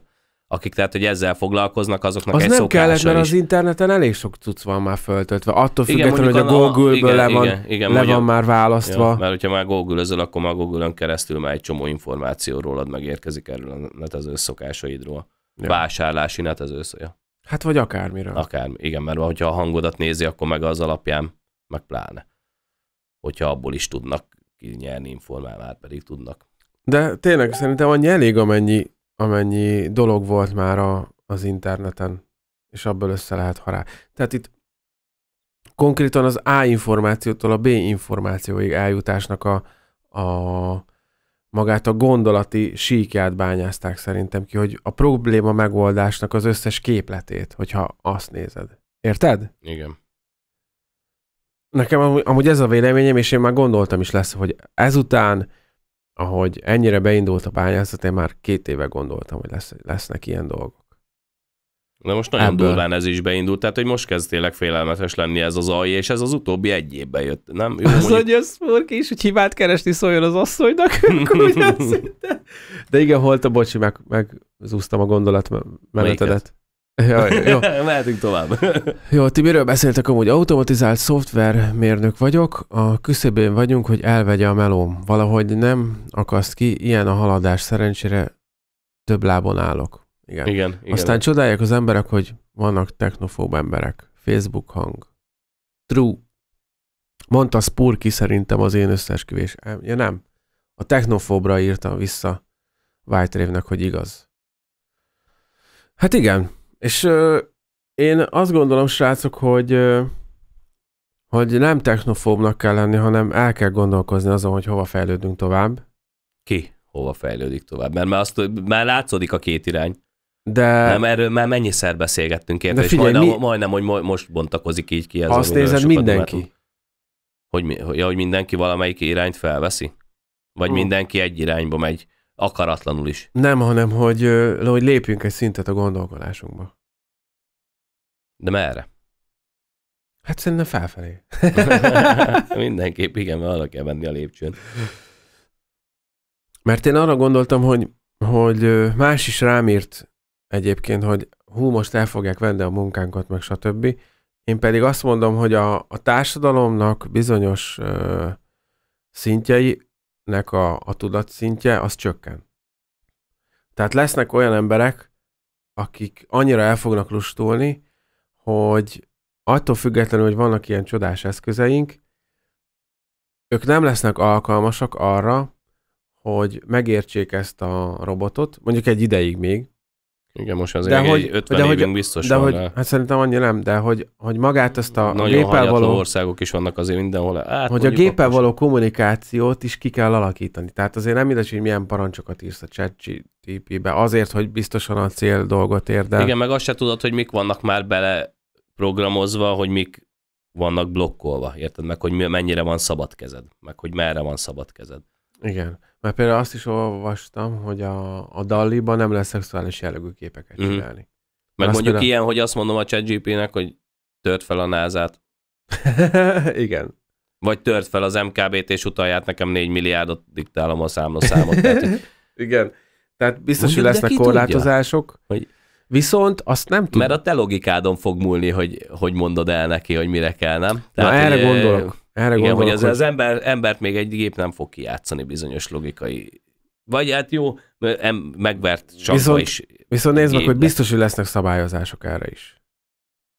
akik tehát, hogy ezzel foglalkoznak, azoknak az egy nem kellett, mert is. az interneten elég sok cucc van már föltöltve. Attól függetlenül, hogy a Google-ből le van, igen, igen, le van már választva. Jó, mert hogyha már google akkor már google keresztül már egy csomó információ rólad megérkezik erről a netezős szokásaidról. Ja. Vásárlási netezős, ja. Hát vagy akármiről. Akármi, igen, mert hogyha a hangodat nézi, akkor meg az alapján, meg pláne. Hogyha abból is tudnak kinyerni informál, már pedig tudnak. De tényleg szerintem annyi elég, amennyi amennyi dolog volt már a, az interneten, és abból össze lehet harál. Tehát itt konkrétan az A információtól a B információig eljutásnak a, a magát a gondolati síkját bányázták szerintem ki, hogy a probléma megoldásnak az összes képletét, hogyha azt nézed. Érted? Igen. Nekem amúgy ez a véleményem, és én már gondoltam is lesz, hogy ezután ahogy ennyire beindult a pályázat, én már két éve gondoltam, hogy lesz, lesznek ilyen dolgok. Na most nagyon Ebből. durván ez is beindult, tehát hogy most kezd tényleg félelmetes lenni ez az alj, és ez az utóbbi egy évben jött, nem? Jó, az, mondjuk... hogy a is, hogy hibát keresni szóljon az asszonynak, <laughs> <laughs> De igen, holt a bocsi, meg, meg zúztam a gondolatmenetedet. Jaj, jó. <laughs> Mehetünk tovább. <laughs> jó, ti miről beszéltek amúgy? Automatizált szoftvermérnök vagyok, a küszöbén vagyunk, hogy elvegye a melóm. Valahogy nem akaszt ki, ilyen a haladás, szerencsére több lábon állok. Igen. igen, igen. Aztán csodálják az emberek, hogy vannak technofób emberek. Facebook hang. True. Mondta Spurki szerintem az én összeesküvés. Ja nem. A technofóbra írtam vissza White Rave-nek, hogy igaz. Hát igen, és ö, én azt gondolom, srácok, hogy ö, hogy nem technofóbnak kell lenni, hanem el kell gondolkozni azon, hogy hova fejlődünk tovább. Ki? Hova fejlődik tovább? Mert már, azt, már látszódik a két irány. De... Nem, erről már mennyiszer beszélgettünk érte, és majdnem, mi... majdnem, hogy most bontakozik így ki ez. Azt nézed mindenki. hogy, hogy, ja, hogy mindenki valamelyik irányt felveszi? Vagy hmm. mindenki egy irányba megy? Akaratlanul is. Nem, hanem hogy, hogy lépjünk egy szintet a gondolkodásunkba. De merre? Hát szerintem felfelé. <laughs> Mindenképp igen, mert arra kell menni a lépcsőn. Mert én arra gondoltam, hogy, hogy más is rám írt egyébként, hogy hú, most el fogják venni a munkánkat, meg stb. Én pedig azt mondom, hogy a, a társadalomnak bizonyos ö, szintjei embernek a, a tudatszintje, az csökken. Tehát lesznek olyan emberek, akik annyira el fognak lustulni, hogy attól függetlenül, hogy vannak ilyen csodás eszközeink, ők nem lesznek alkalmasak arra, hogy megértsék ezt a robotot, mondjuk egy ideig még, igen, most azért de hogy, 50 de hogy, biztos de van. Hogy, hát szerintem annyira nem, de hogy, hogy magát ezt a Nagyon géppel való... országok is vannak azért mindenhol. Át, hogy a géppel most... való kommunikációt is ki kell alakítani. Tehát azért nem mindegy, hogy milyen parancsokat írsz a chat be azért, hogy biztosan a cél dolgot ér, Igen, meg azt se tudod, hogy mik vannak már bele programozva, hogy mik vannak blokkolva, érted meg, hogy mennyire van szabad kezed, meg hogy merre van szabad kezed. Igen. Mert például azt is olvastam, hogy a, a Dalliban nem lesz szexuális jellegű képeket mm csinálni. Mert mondjuk például... ilyen, hogy azt mondom a ChatGP-nek, hogy tört fel a názát. <laughs> Igen. Vagy tört fel az MKB-t, és utalját nekem 4 milliárdot diktálom a számlaszámot. Tehát, hogy... <laughs> Igen. Tehát biztos, Mondjuk, hogy lesznek korlátozások. Tudja, hogy... Viszont azt nem tudom. Mert a te logikádon fog múlni, hogy, hogy mondod el neki, hogy mire kell, nem? Tehát, Na erre hogy, gondolok. Erre Igen, hogy az, az ember, embert még egy gép nem fog kijátszani bizonyos logikai. Vagy hát jó, megvert csak viszont, is. Viszont nézd meg, hogy biztos, hogy lesznek szabályozások erre is.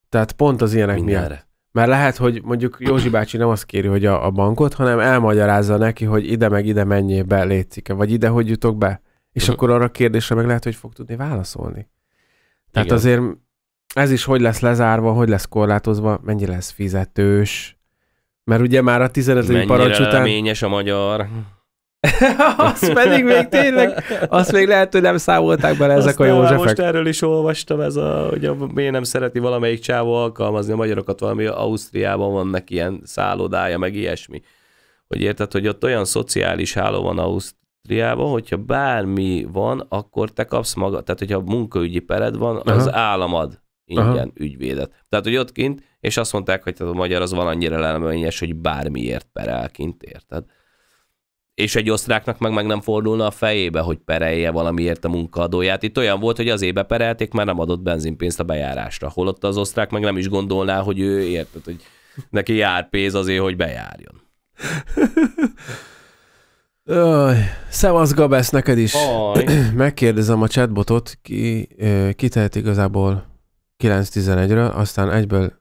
Tehát pont az ilyenek Mindenre. miatt. Mert lehet, hogy mondjuk Józsi bácsi nem azt kéri, hogy a, a bankot, hanem elmagyarázza neki, hogy ide meg ide mennyi be, létszik vagy ide hogy jutok be. És mhm. akkor arra a kérdésre meg lehet, hogy fog tudni válaszolni. Tehát Igen. azért ez is hogy lesz lezárva, hogy lesz korlátozva, mennyi lesz fizetős, mert ugye már a 15. parancs után... Mennyire a magyar. <laughs> azt pedig még tényleg, azt még lehet, hogy nem számolták bele ezek Aztán a Józsefek. Most erről is olvastam, ez a, hogy a, miért nem szereti valamelyik csávó alkalmazni a magyarokat, valami Ausztriában neki ilyen szállodája, meg ilyesmi. Hogy érted, hogy ott olyan szociális háló van Ausztriában, hogyha bármi van, akkor te kapsz magad, tehát hogyha munkaügyi pered van, az Aha. államad ingyen Aha. ügyvédet. Tehát, hogy ott kint és azt mondták, hogy a magyar az valannyira leleményes, hogy bármiért perel kint, érted? És egy osztráknak meg, meg nem fordulna a fejébe, hogy perelje valamiért a munkaadóját. Itt olyan volt, hogy az ébe perelték, mert nem adott benzinpénzt a bejárásra. Holott az osztrák meg nem is gondolná, hogy ő érted, hogy neki jár pénz azért, hogy bejárjon. <laughs> szevasz Gabesz, neked is. Aj. <clears throat> Megkérdezem a chatbotot, ki, ki tehet igazából 9-11-ről, aztán egyből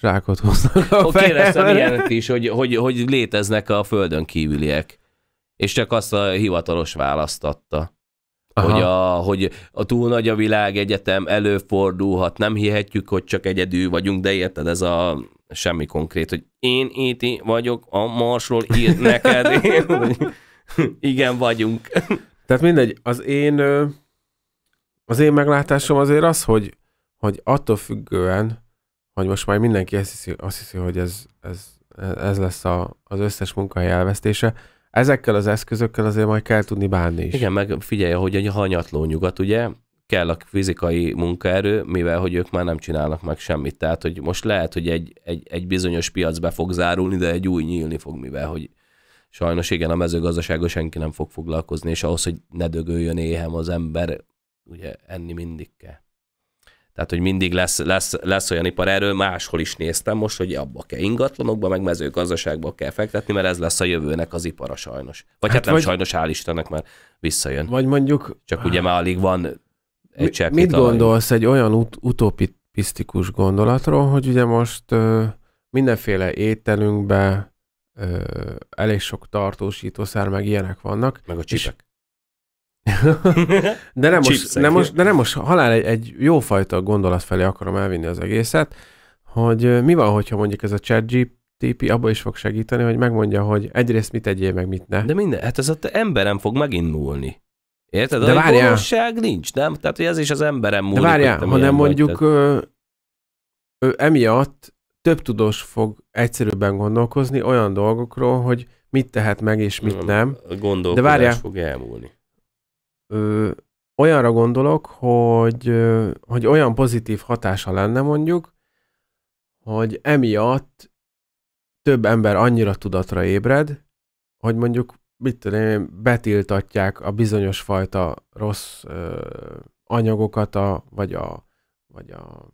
zsákot hoznak a fejemre. Kérdeztem ilyenet is, hogy, hogy, hogy léteznek a földön kívüliek. És csak azt a hivatalos választ adta. Hogy a, hogy a túl nagy a egyetem előfordulhat, nem hihetjük, hogy csak egyedül vagyunk, de érted, ez a semmi konkrét, hogy én éti e vagyok, a Marsról írt neked, én, igen vagyunk. Tehát mindegy, az én, az én meglátásom azért az, hogy, hogy attól függően, hogy most már mindenki azt hiszi, azt hiszi hogy ez, ez, ez lesz a, az összes munkahely elvesztése. Ezekkel az eszközökkel azért majd kell tudni bánni is. Igen, meg figyelj, hogy a hanyatló nyugat, ugye, kell a fizikai munkaerő, mivel hogy ők már nem csinálnak meg semmit. Tehát, hogy most lehet, hogy egy, egy, egy bizonyos piac be fog zárulni, de egy új nyílni fog, mivel hogy sajnos igen, a mezőgazdasága senki nem fog foglalkozni, és ahhoz, hogy ne dögöljön éhem az ember, ugye enni mindig kell. Tehát, hogy mindig lesz, lesz, lesz olyan ipar, erről máshol is néztem most, hogy abba kell ingatlanokba, meg mezőgazdaságba kell fektetni, mert ez lesz a jövőnek az ipara sajnos. Vagy hát, hát nem vagy, sajnos, hál' Istennek, mert visszajön. Vagy mondjuk... Csak ugye már alig van egy csepp Mit talán. gondolsz egy olyan ut- utopisztikus gondolatról, hogy ugye most ö, mindenféle ételünkbe ö, elég sok tartósítószer, meg ilyenek vannak. Meg a csipek de, nem most, nem most, de nem most halál egy, egy jófajta gondolat felé akarom elvinni az egészet, hogy mi van, hogyha mondjuk ez a chat TP abba is fog segíteni, hogy megmondja, hogy egyrészt mit tegyél, meg mit ne. De minden, hát ez az emberem fog megindulni. Érted? De várjál. Valóság nincs, nem? Tehát, hogy ez is az emberem múlik. De várjál, nem mondjuk ö, ö, emiatt több tudós fog egyszerűbben gondolkozni olyan dolgokról, hogy mit tehet meg és mit nem. A gondolkodás De várjál, fog elmúlni ö, olyanra gondolok, hogy, ö, hogy olyan pozitív hatása lenne mondjuk, hogy emiatt több ember annyira tudatra ébred, hogy mondjuk, mit tudom én, betiltatják a bizonyos fajta rossz ö, anyagokat, a, vagy a, vagy a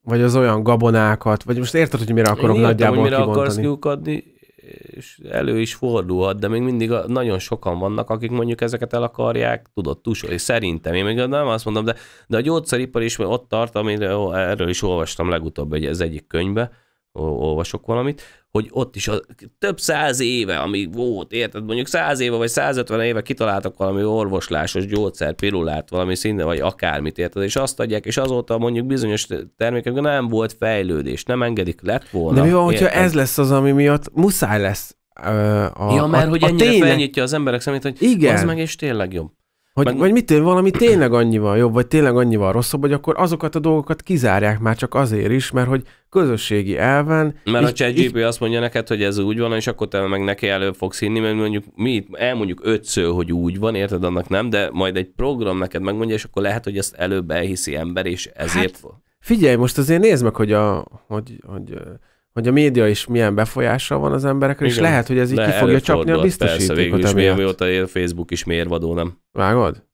vagy az olyan gabonákat, vagy most érted, hogy mire akarok Én értem, hogy mire kibontani. akarsz kiukadni, és elő is fordulhat, de még mindig a, nagyon sokan vannak, akik mondjuk ezeket el akarják, tudod, tusolni. Szerintem, én még nem azt mondom, de, de a gyógyszeripar is ott tart, amire erről is olvastam legutóbb egy, az egyik könyvbe, olvasok valamit, hogy ott is a, több száz éve, ami volt, érted, mondjuk száz éve vagy 150 éve kitaláltak valami orvoslásos gyógyszer, pirulát, valami színe vagy akármit, érted, és azt adják, és azóta mondjuk bizonyos termékekben nem volt fejlődés, nem engedik, lett volna. De mi van, hogyha ez lesz az, ami miatt muszáj lesz a, a, ja, mert a, hogy a ennyire tényleg... felnyitja az emberek szemét, hogy Igen. az meg is tényleg jobb. Hogy, Meg... Vagy mit valami tényleg annyival jobb, vagy tényleg annyival rosszabb, hogy akkor azokat a dolgokat kizárják már csak azért is, mert hogy közösségi elven... Mert és, a ChatGPT és... azt mondja neked, hogy ez úgy van, és akkor te meg neki elő fogsz hinni, mert mondjuk mi elmondjuk ötször, hogy úgy van, érted, annak nem, de majd egy program neked megmondja, és akkor lehet, hogy ezt előbb elhiszi ember, és ezért... Hát, figyelj, most azért nézd meg, hogy a... Hogy, hogy, hogy hogy a média is milyen befolyással van az emberekre, Igen. és lehet, hogy ez így ki fogja csapni a biztosítékot. Persze, végül is miért, mióta él Facebook is mérvadó, nem? Vágod?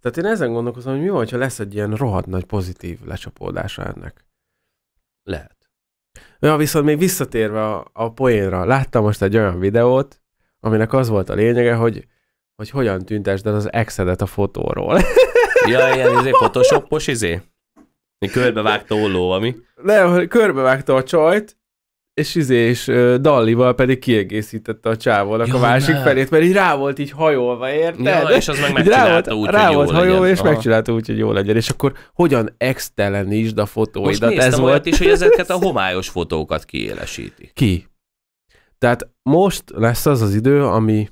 Tehát én ezen gondolkozom, hogy mi van, ha lesz egy ilyen rohadt nagy pozitív lecsapódása ennek. Lehet. Ja, viszont még visszatérve a, a poénra, láttam most egy olyan videót, aminek az volt a lényege, hogy, hogy hogyan tüntesd el az exedet a fotóról. <laughs> ja, ilyen izé, photoshopos izé? Körbevágta olló, ami? Nem, körbevágta a csajt, és izé, és Dallival pedig kiegészítette a csávónak ja, a másik ne. felét, mert így rá volt így hajolva, érted? Ja, és az meg megcsinálta rá volt, úgy, rá volt hajolva, legyen. és Aha. megcsinálta úgy, hogy jó legyen. És akkor hogyan extelenítsd a fotóidat? Most ez volt is, hogy ezeket a <laughs> homályos fotókat kiélesíti. Ki? Tehát most lesz az az idő, ami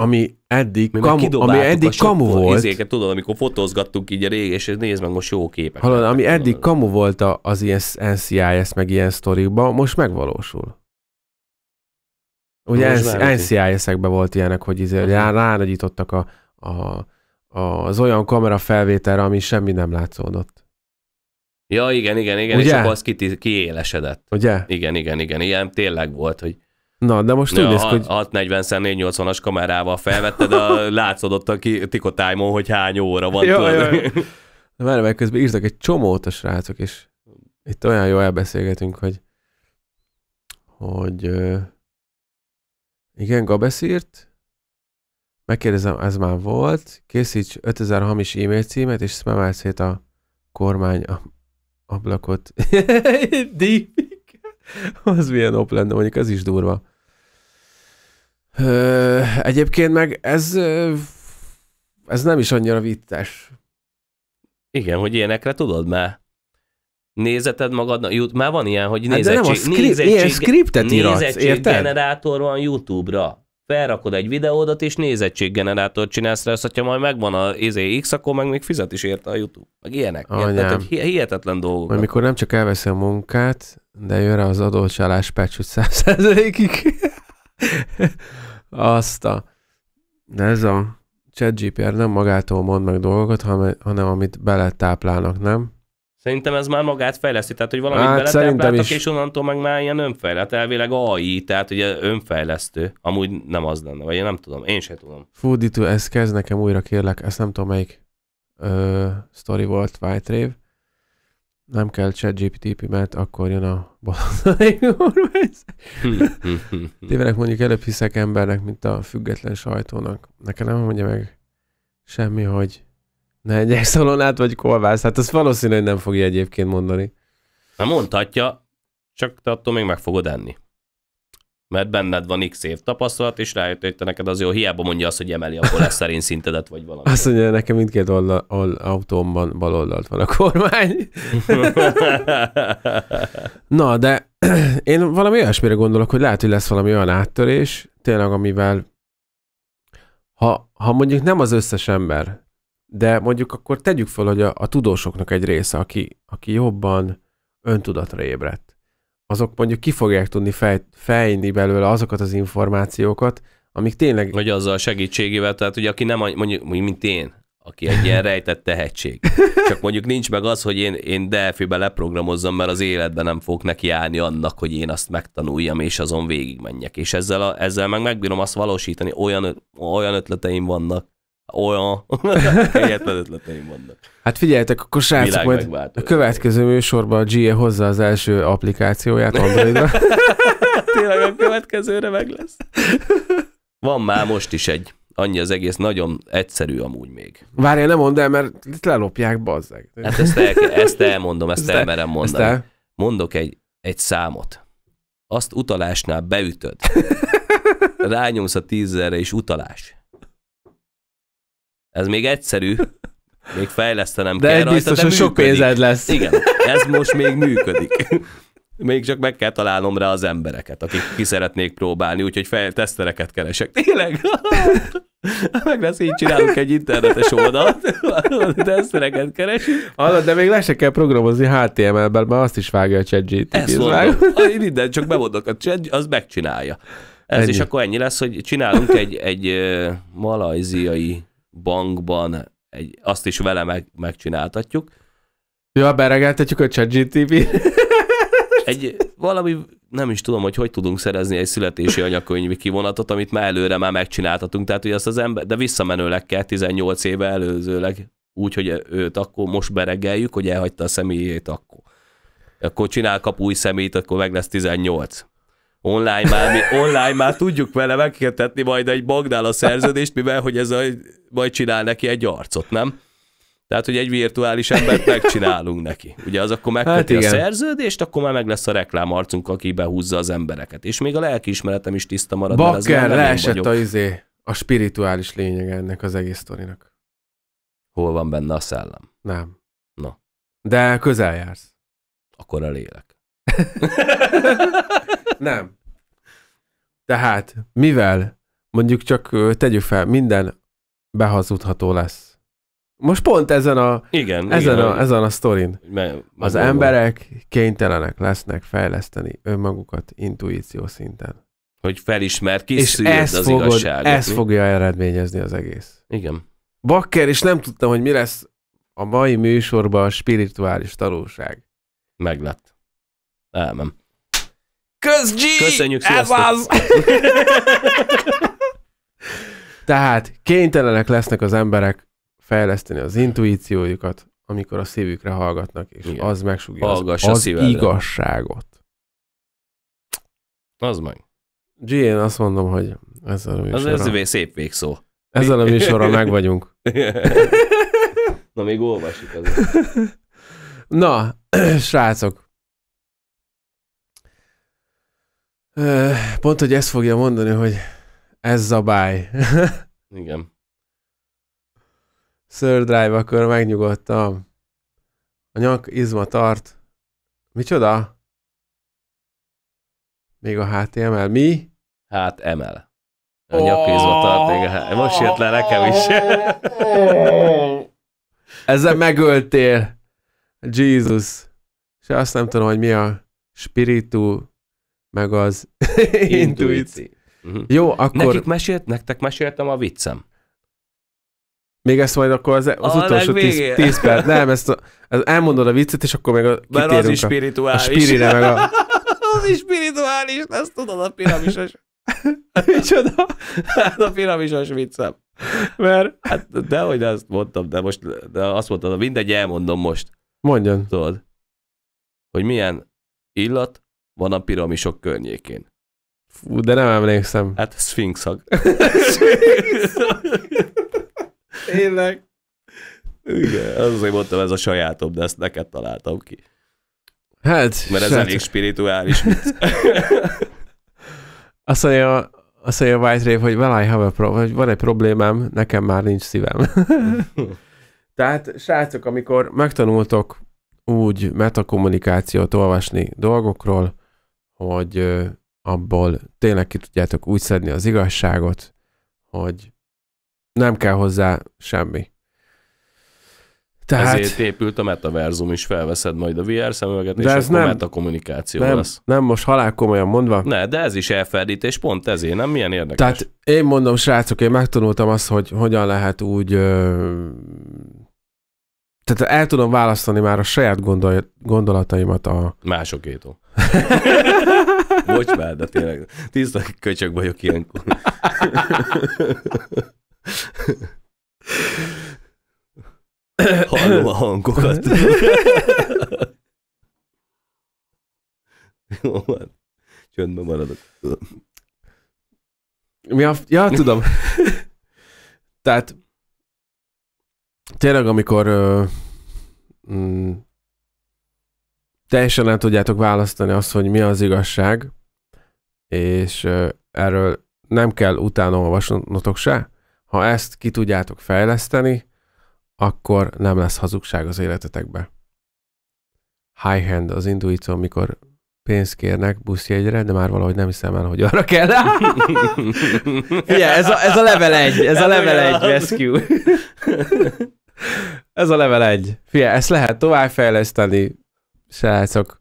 ami eddig Mi kamu, ami eddig kamu volt. Izéket, tudod, amikor fotózgattunk így a rég, és nézd meg most jó képek. Hallod, ami eddig kamu volt az ilyen NCIS, meg ilyen sztorikban, most megvalósul. Ugye NCIS-ekben volt ilyenek, hogy izé, rá, ránagyítottak a, a, a, az olyan kamera felvételre, ami semmi nem látszódott. Ja, igen, igen, igen, Ugye? és akkor az ki, kiélesedett. Ugye? Igen, igen, igen, ilyen tényleg volt, hogy Na, de most ja, úgy néz ki, hogy... 640x480-as kamerával felvetted, a, látszódott a tikotájmó, hogy hány óra van. Ja, ja, ja. meg közben írtak egy csomót a srácok, és itt olyan jó elbeszélgetünk, hogy hogy igen, Gabesz írt, megkérdezem, ez már volt, készíts 5000 hamis e-mail címet, és szmemelsz szét a kormány ablakot. <laughs> Deep. <laughs> az milyen op lenne, mondjuk ez is durva. egyébként meg ez, ez nem is annyira vittes. Igen, hogy ilyenekre tudod már nézeted magadnak, jut, már van ilyen, hogy nézettség, hát nem a script, nézettség, ilyen scriptet iratsz, generátor van YouTube-ra. Felrakod egy videódat, és nézettséggenerátort csinálsz rá, azt, hogyha majd megvan a izé X, akkor meg még fizet is érte a YouTube. Meg ilyenek. ilyen, tehát, hogy hihetetlen dolgok. Amikor nem csak elveszem a munkát, de jön az adócsalás pecsű százalékig. <laughs> Azt a... De ez a ChatGPR nem magától mond meg dolgokat, hanem amit beletáplálnak, nem? Szerintem ez már magát fejleszti, tehát hogy valamit hát, beletápláltak, és onnantól meg már ilyen önfejlett, elvileg AI, tehát ugye önfejlesztő. Amúgy nem az lenne, vagy én nem tudom, én sem tudom. fúdi ez kezd nekem újra kérlek, ezt nem tudom melyik ö, sztori volt, White Rave nem kell gpt mert akkor jön a balonai <laughs> Tévedek mondjuk előbb hiszek embernek, mint a független sajtónak. Nekem nem mondja meg semmi, hogy ne egyes szalonát vagy kolvász. Hát az valószínű, hogy nem fogja egyébként mondani. Nem mondhatja, csak te attól még meg fogod enni mert benned van x év tapasztalat, és rájött, hogy te neked az jó, hiába mondja azt, hogy emeli a koleszterin szintedet, vagy valami. Azt mondja, nekem mindkét oldal, old, autómban bal oldalt van a kormány. Na, de <clears throat> én valami olyasmire gondolok, hogy lehet, hogy lesz valami olyan áttörés, tényleg, amivel ha, ha mondjuk nem az összes ember, de mondjuk akkor tegyük fel, hogy a, a tudósoknak egy része, aki, aki jobban öntudatra ébredt, azok mondjuk ki fogják tudni fej, fejni belőle azokat az információkat, amik tényleg... Vagy azzal a segítségével, tehát ugye aki nem, mondjuk, mondjuk mint én, aki egy ilyen <laughs> rejtett tehetség. Csak mondjuk nincs meg az, hogy én, én Delphi-be leprogramozzam, mert az életben nem fog neki állni annak, hogy én azt megtanuljam, és azon végigmenjek. És ezzel, a, ezzel meg megbírom azt valósítani, olyan, olyan ötleteim vannak, olyan. <laughs> helyetlen ötleteim vannak. Hát figyeljetek, akkor srácok, majd a következő műsorban a GE hozza az első applikációját Androidra. <laughs> Tényleg a következőre meg lesz. Van már most is egy. Annyi az egész, nagyon egyszerű amúgy még. Várj, nem mondd el, mert itt lelopják, bazzeg. Hát ezt, el, ezt elmondom, ezt, ezt elmerem mondani. Ezt el... Mondok egy, egy számot. Azt utalásnál beütöd. <laughs> Rányomsz a tízzerre, és utalás. Ez még egyszerű, még fejlesztenem de kell rajta, de sok pénzed lesz. Igen, ez most még működik. Még csak meg kell találnom rá az embereket, akik ki szeretnék próbálni, úgyhogy fel, tesztereket keresek. Tényleg? <laughs> meg lesz így csinálunk egy internetes oldalt, <laughs> tesztereket keresünk. Hallod, de még le se kell programozni HTML-ben, mert azt is vágja a ChatGPT. Ez én Minden, csak bemondok, a chat, az megcsinálja. Ez ennyi. is akkor ennyi lesz, hogy csinálunk egy, egy malajziai bankban egy, azt is vele meg, megcsináltatjuk. Ja, beregeltetjük a chatgtv Egy valami, nem is tudom, hogy hogy tudunk szerezni egy születési anyakönyvi kivonatot, amit már előre már megcsináltatunk, tehát hogy azt az ember, de visszamenőleg kell 18 éve előzőleg, úgyhogy őt akkor most beregeljük, hogy elhagyta a személyét akkor. Akkor csinál kap új szemét, akkor meg lesz 18 online már, mi online már tudjuk vele megkötetni majd egy banknál a szerződést, mivel hogy ez a, majd csinál neki egy arcot, nem? Tehát, hogy egy virtuális embert megcsinálunk neki. Ugye az akkor megköti hát a szerződést, akkor már meg lesz a reklámarcunk, aki behúzza az embereket. És még a lelkiismeretem is tiszta marad. Bakker, leesett a izé, a spirituális lényeg ennek az egész sztorinak. Hol van benne a szellem? Nem. Na. De közel jársz. Akkor a lélek. <laughs> nem. Tehát, mivel mondjuk csak tegyük fel, minden behazudható lesz. Most pont ezen a, igen, ezen igen, a, ezen a sztorin. Me, az emberek kénytelenek lesznek fejleszteni önmagukat intuíció szinten. Hogy felismert, ki és ez az fogod, igazságot. Ez mi? fogja eredményezni az egész. Igen. Bakker, és nem tudtam, hogy mi lesz a mai műsorban a spirituális tanulság. Meglett elmem. Kösz G! Köszönjük, sziasztok! Ez az! <laughs> Tehát kénytelenek lesznek az emberek fejleszteni az intuíciójukat, amikor a szívükre hallgatnak, és Igen. az megsugja Hallgass az, az igazságot. Az meg. G, én azt mondom, hogy ez a műsorra... Az ez szép végszó. Ezzel a <laughs> műsorra meg vagyunk. <laughs> Na, még olvasjuk az. Na, <clears throat> srácok, Pont, hogy ezt fogja mondani, hogy ez zabály. Igen. <laughs> Sir Drive, akkor megnyugodtam. A nyak izma tart. Micsoda? Még a HTML. Mi? Hát emel. A nyak izma tart, még a oh! Most jött le nekem is. <laughs> Ezzel megöltél. Jesus. És azt nem tudom, hogy mi a spiritu meg az intuíció. Uh-huh. Jó, akkor... Nekik mesélt, nektek meséltem a viccem. Még ezt majd akkor az, az utolsó tíz tíz perc. Nem, ezt a, az elmondod a viccet, és akkor meg a, Mert az is spirituális. A, a spirire, meg a... <laughs> az is spirituális, ezt tudod, a piramisos. <laughs> Micsoda? Hát a piramisos viccem. Mert, hát dehogy azt mondtam, de most, de azt mondtam, de mindegy, elmondom most. Mondjon. Tudod, hogy milyen illat van a piramisok környékén. Fú, de nem emlékszem. Hát szfinxag. <laughs> Tényleg. Igen, azért mondtam, ez a sajátom, de ezt neked találtam ki. Hát, Mert ez hát- elég spirituális. <laughs> azt mondja, azt mondja a White Rave, hogy well, I have a problem, hogy van egy problémám, nekem már nincs szívem. <laughs> Tehát, srácok, amikor megtanultok úgy metakommunikációt olvasni dolgokról, hogy abból tényleg ki tudjátok úgy szedni az igazságot, hogy nem kell hozzá semmi. Tehát... Ezért épült a metaverzum is, felveszed majd a VR szemüveget, de és ez akkor nem, kommunikáció nem, lesz. Nem, most halál komolyan mondva. Ne, de ez is elferdítés, pont ezért, nem? Milyen érdekes. Tehát én mondom, srácok, én megtanultam azt, hogy hogyan lehet úgy... Ö... Tehát el tudom választani már a saját gondol... gondolataimat a... Másokétól. <laughs> Bocs már, de tényleg tiszta köcsök vagyok ilyenkor. <laughs> Hallom a hangokat. <laughs> Jó van. Csöndben maradok. Mi a... ja tudom. Tehát tényleg, amikor uh, mm, teljesen el tudjátok választani azt, hogy mi az igazság, és erről nem kell utána olvasnotok se. Ha ezt ki tudjátok fejleszteni, akkor nem lesz hazugság az életetekbe. High hand az intuíció, mikor pénzt kérnek buszjegyre, de már valahogy nem hiszem el, hogy arra kell. Ugye, <laughs> ez a, ez a level egy. ez a level egy, rescue. <laughs> ez a level egy. Fia, ezt lehet továbbfejleszteni, srácok.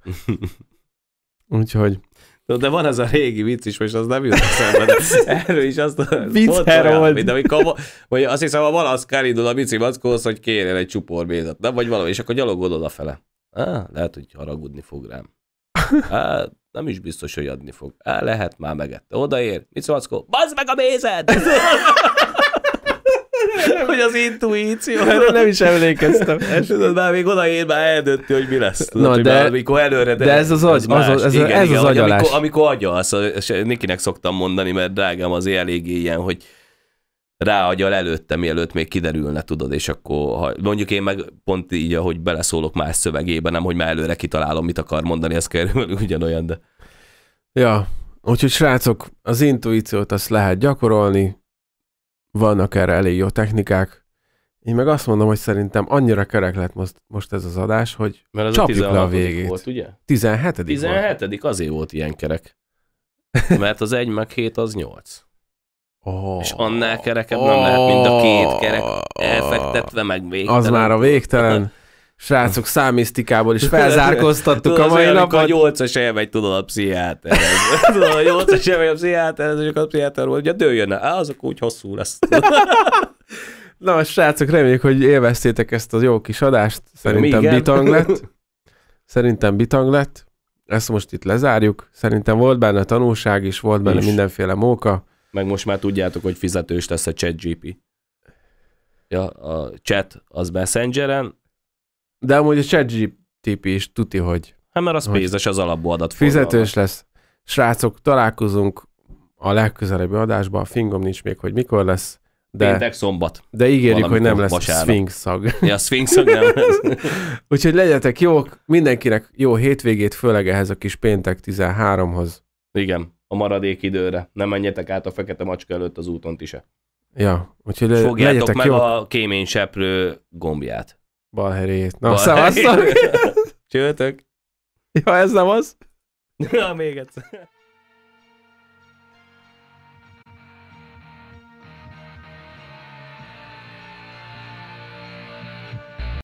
Úgyhogy... De van az a régi vicc is, most az nem jut eszembe, de erről is azt a... Vicc Herold. vagy azt hiszem, a valaszk indul a bici mackóhoz, hogy kérjen egy csupor mézet, nem? Vagy valami, és akkor gyalogod odafele. Á, lehet, hogy haragudni fog rám. Á, nem is biztos, hogy adni fog. Á, lehet, már megette. Odaér. Mit mackó, Bazd meg a mézed! <laughs> hogy az intuíció, erre nem is emlékeztem. <laughs> tudod, már még odaér, már eldönti, hogy mi lesz. Na, de, már, amikor előre, de, de ez az agy, az, az, az, ez, igen, ez igen, az agyalás. Amikor, amikor agyalsz, és Nikinek szoktam mondani, mert drágám az eléggé ilyen, hogy ráagyal előtte, mielőtt még kiderülne, tudod, és akkor ha, mondjuk én meg pont így, ahogy beleszólok más szövegébe, nem, hogy már előre kitalálom, mit akar mondani, ez kerül ugyanolyan, de... Ja, úgyhogy srácok, az intuíciót azt lehet gyakorolni, vannak erre elég jó technikák. Én meg azt mondom, hogy szerintem annyira kerek lett most, most ez az adás, hogy Mert az csapjuk a le a végét. Volt, ugye? 17. 17. Volt. azért volt ilyen kerek. <laughs> Mert az egy meg 7 az 8. Oh, és annál kerekebb oh, nem lehet, mint a két kerek elfektetve, meg végtelen. Az már a végtelen srácok hm. számisztikából is felzárkoztattuk <laughs> tudod, a mai olyan, napot. A nyolcas elmegy, tudod, a pszichiáter. <laughs> tudod, a nyolcas elmegy a pszichiáter, és a pszichiáter volt, hogy dőljön el, az akkor úgy hosszú lesz. <laughs> Na, most, srácok, reméljük, hogy élveztétek ezt a jó kis adást. Szerintem Igen. bitang lett. Szerintem bitang lett. Ezt most itt lezárjuk. Szerintem volt benne tanulság is, volt benne is. mindenféle móka. Meg most már tudjátok, hogy fizetős lesz a Chat GP. Ja, a chat az Messengeren, de amúgy a ChatGPT is tuti, hogy... Hát mert az pénzes az alapú adat. Fizetős lesz. Srácok, találkozunk a legközelebbi adásban. Fingom nincs még, hogy mikor lesz. De, Péntek, szombat. De ígérjük, hogy nem lesz vasárnap. Sphinx szag. Ja, Sphinx szag nem lesz. <laughs> Úgyhogy legyetek jók, mindenkinek jó hétvégét, főleg ehhez a kis péntek 13-hoz. Igen, a maradék időre. Nem menjetek át a fekete macska előtt az úton is. Ja, úgyhogy le, Fogjátok legyetek meg jók. a kéményseprő gombját. Balherét. Na, szevasztok! Csőtök! <laughs> Ja, ez nem az? <laughs> Na, még egyszer.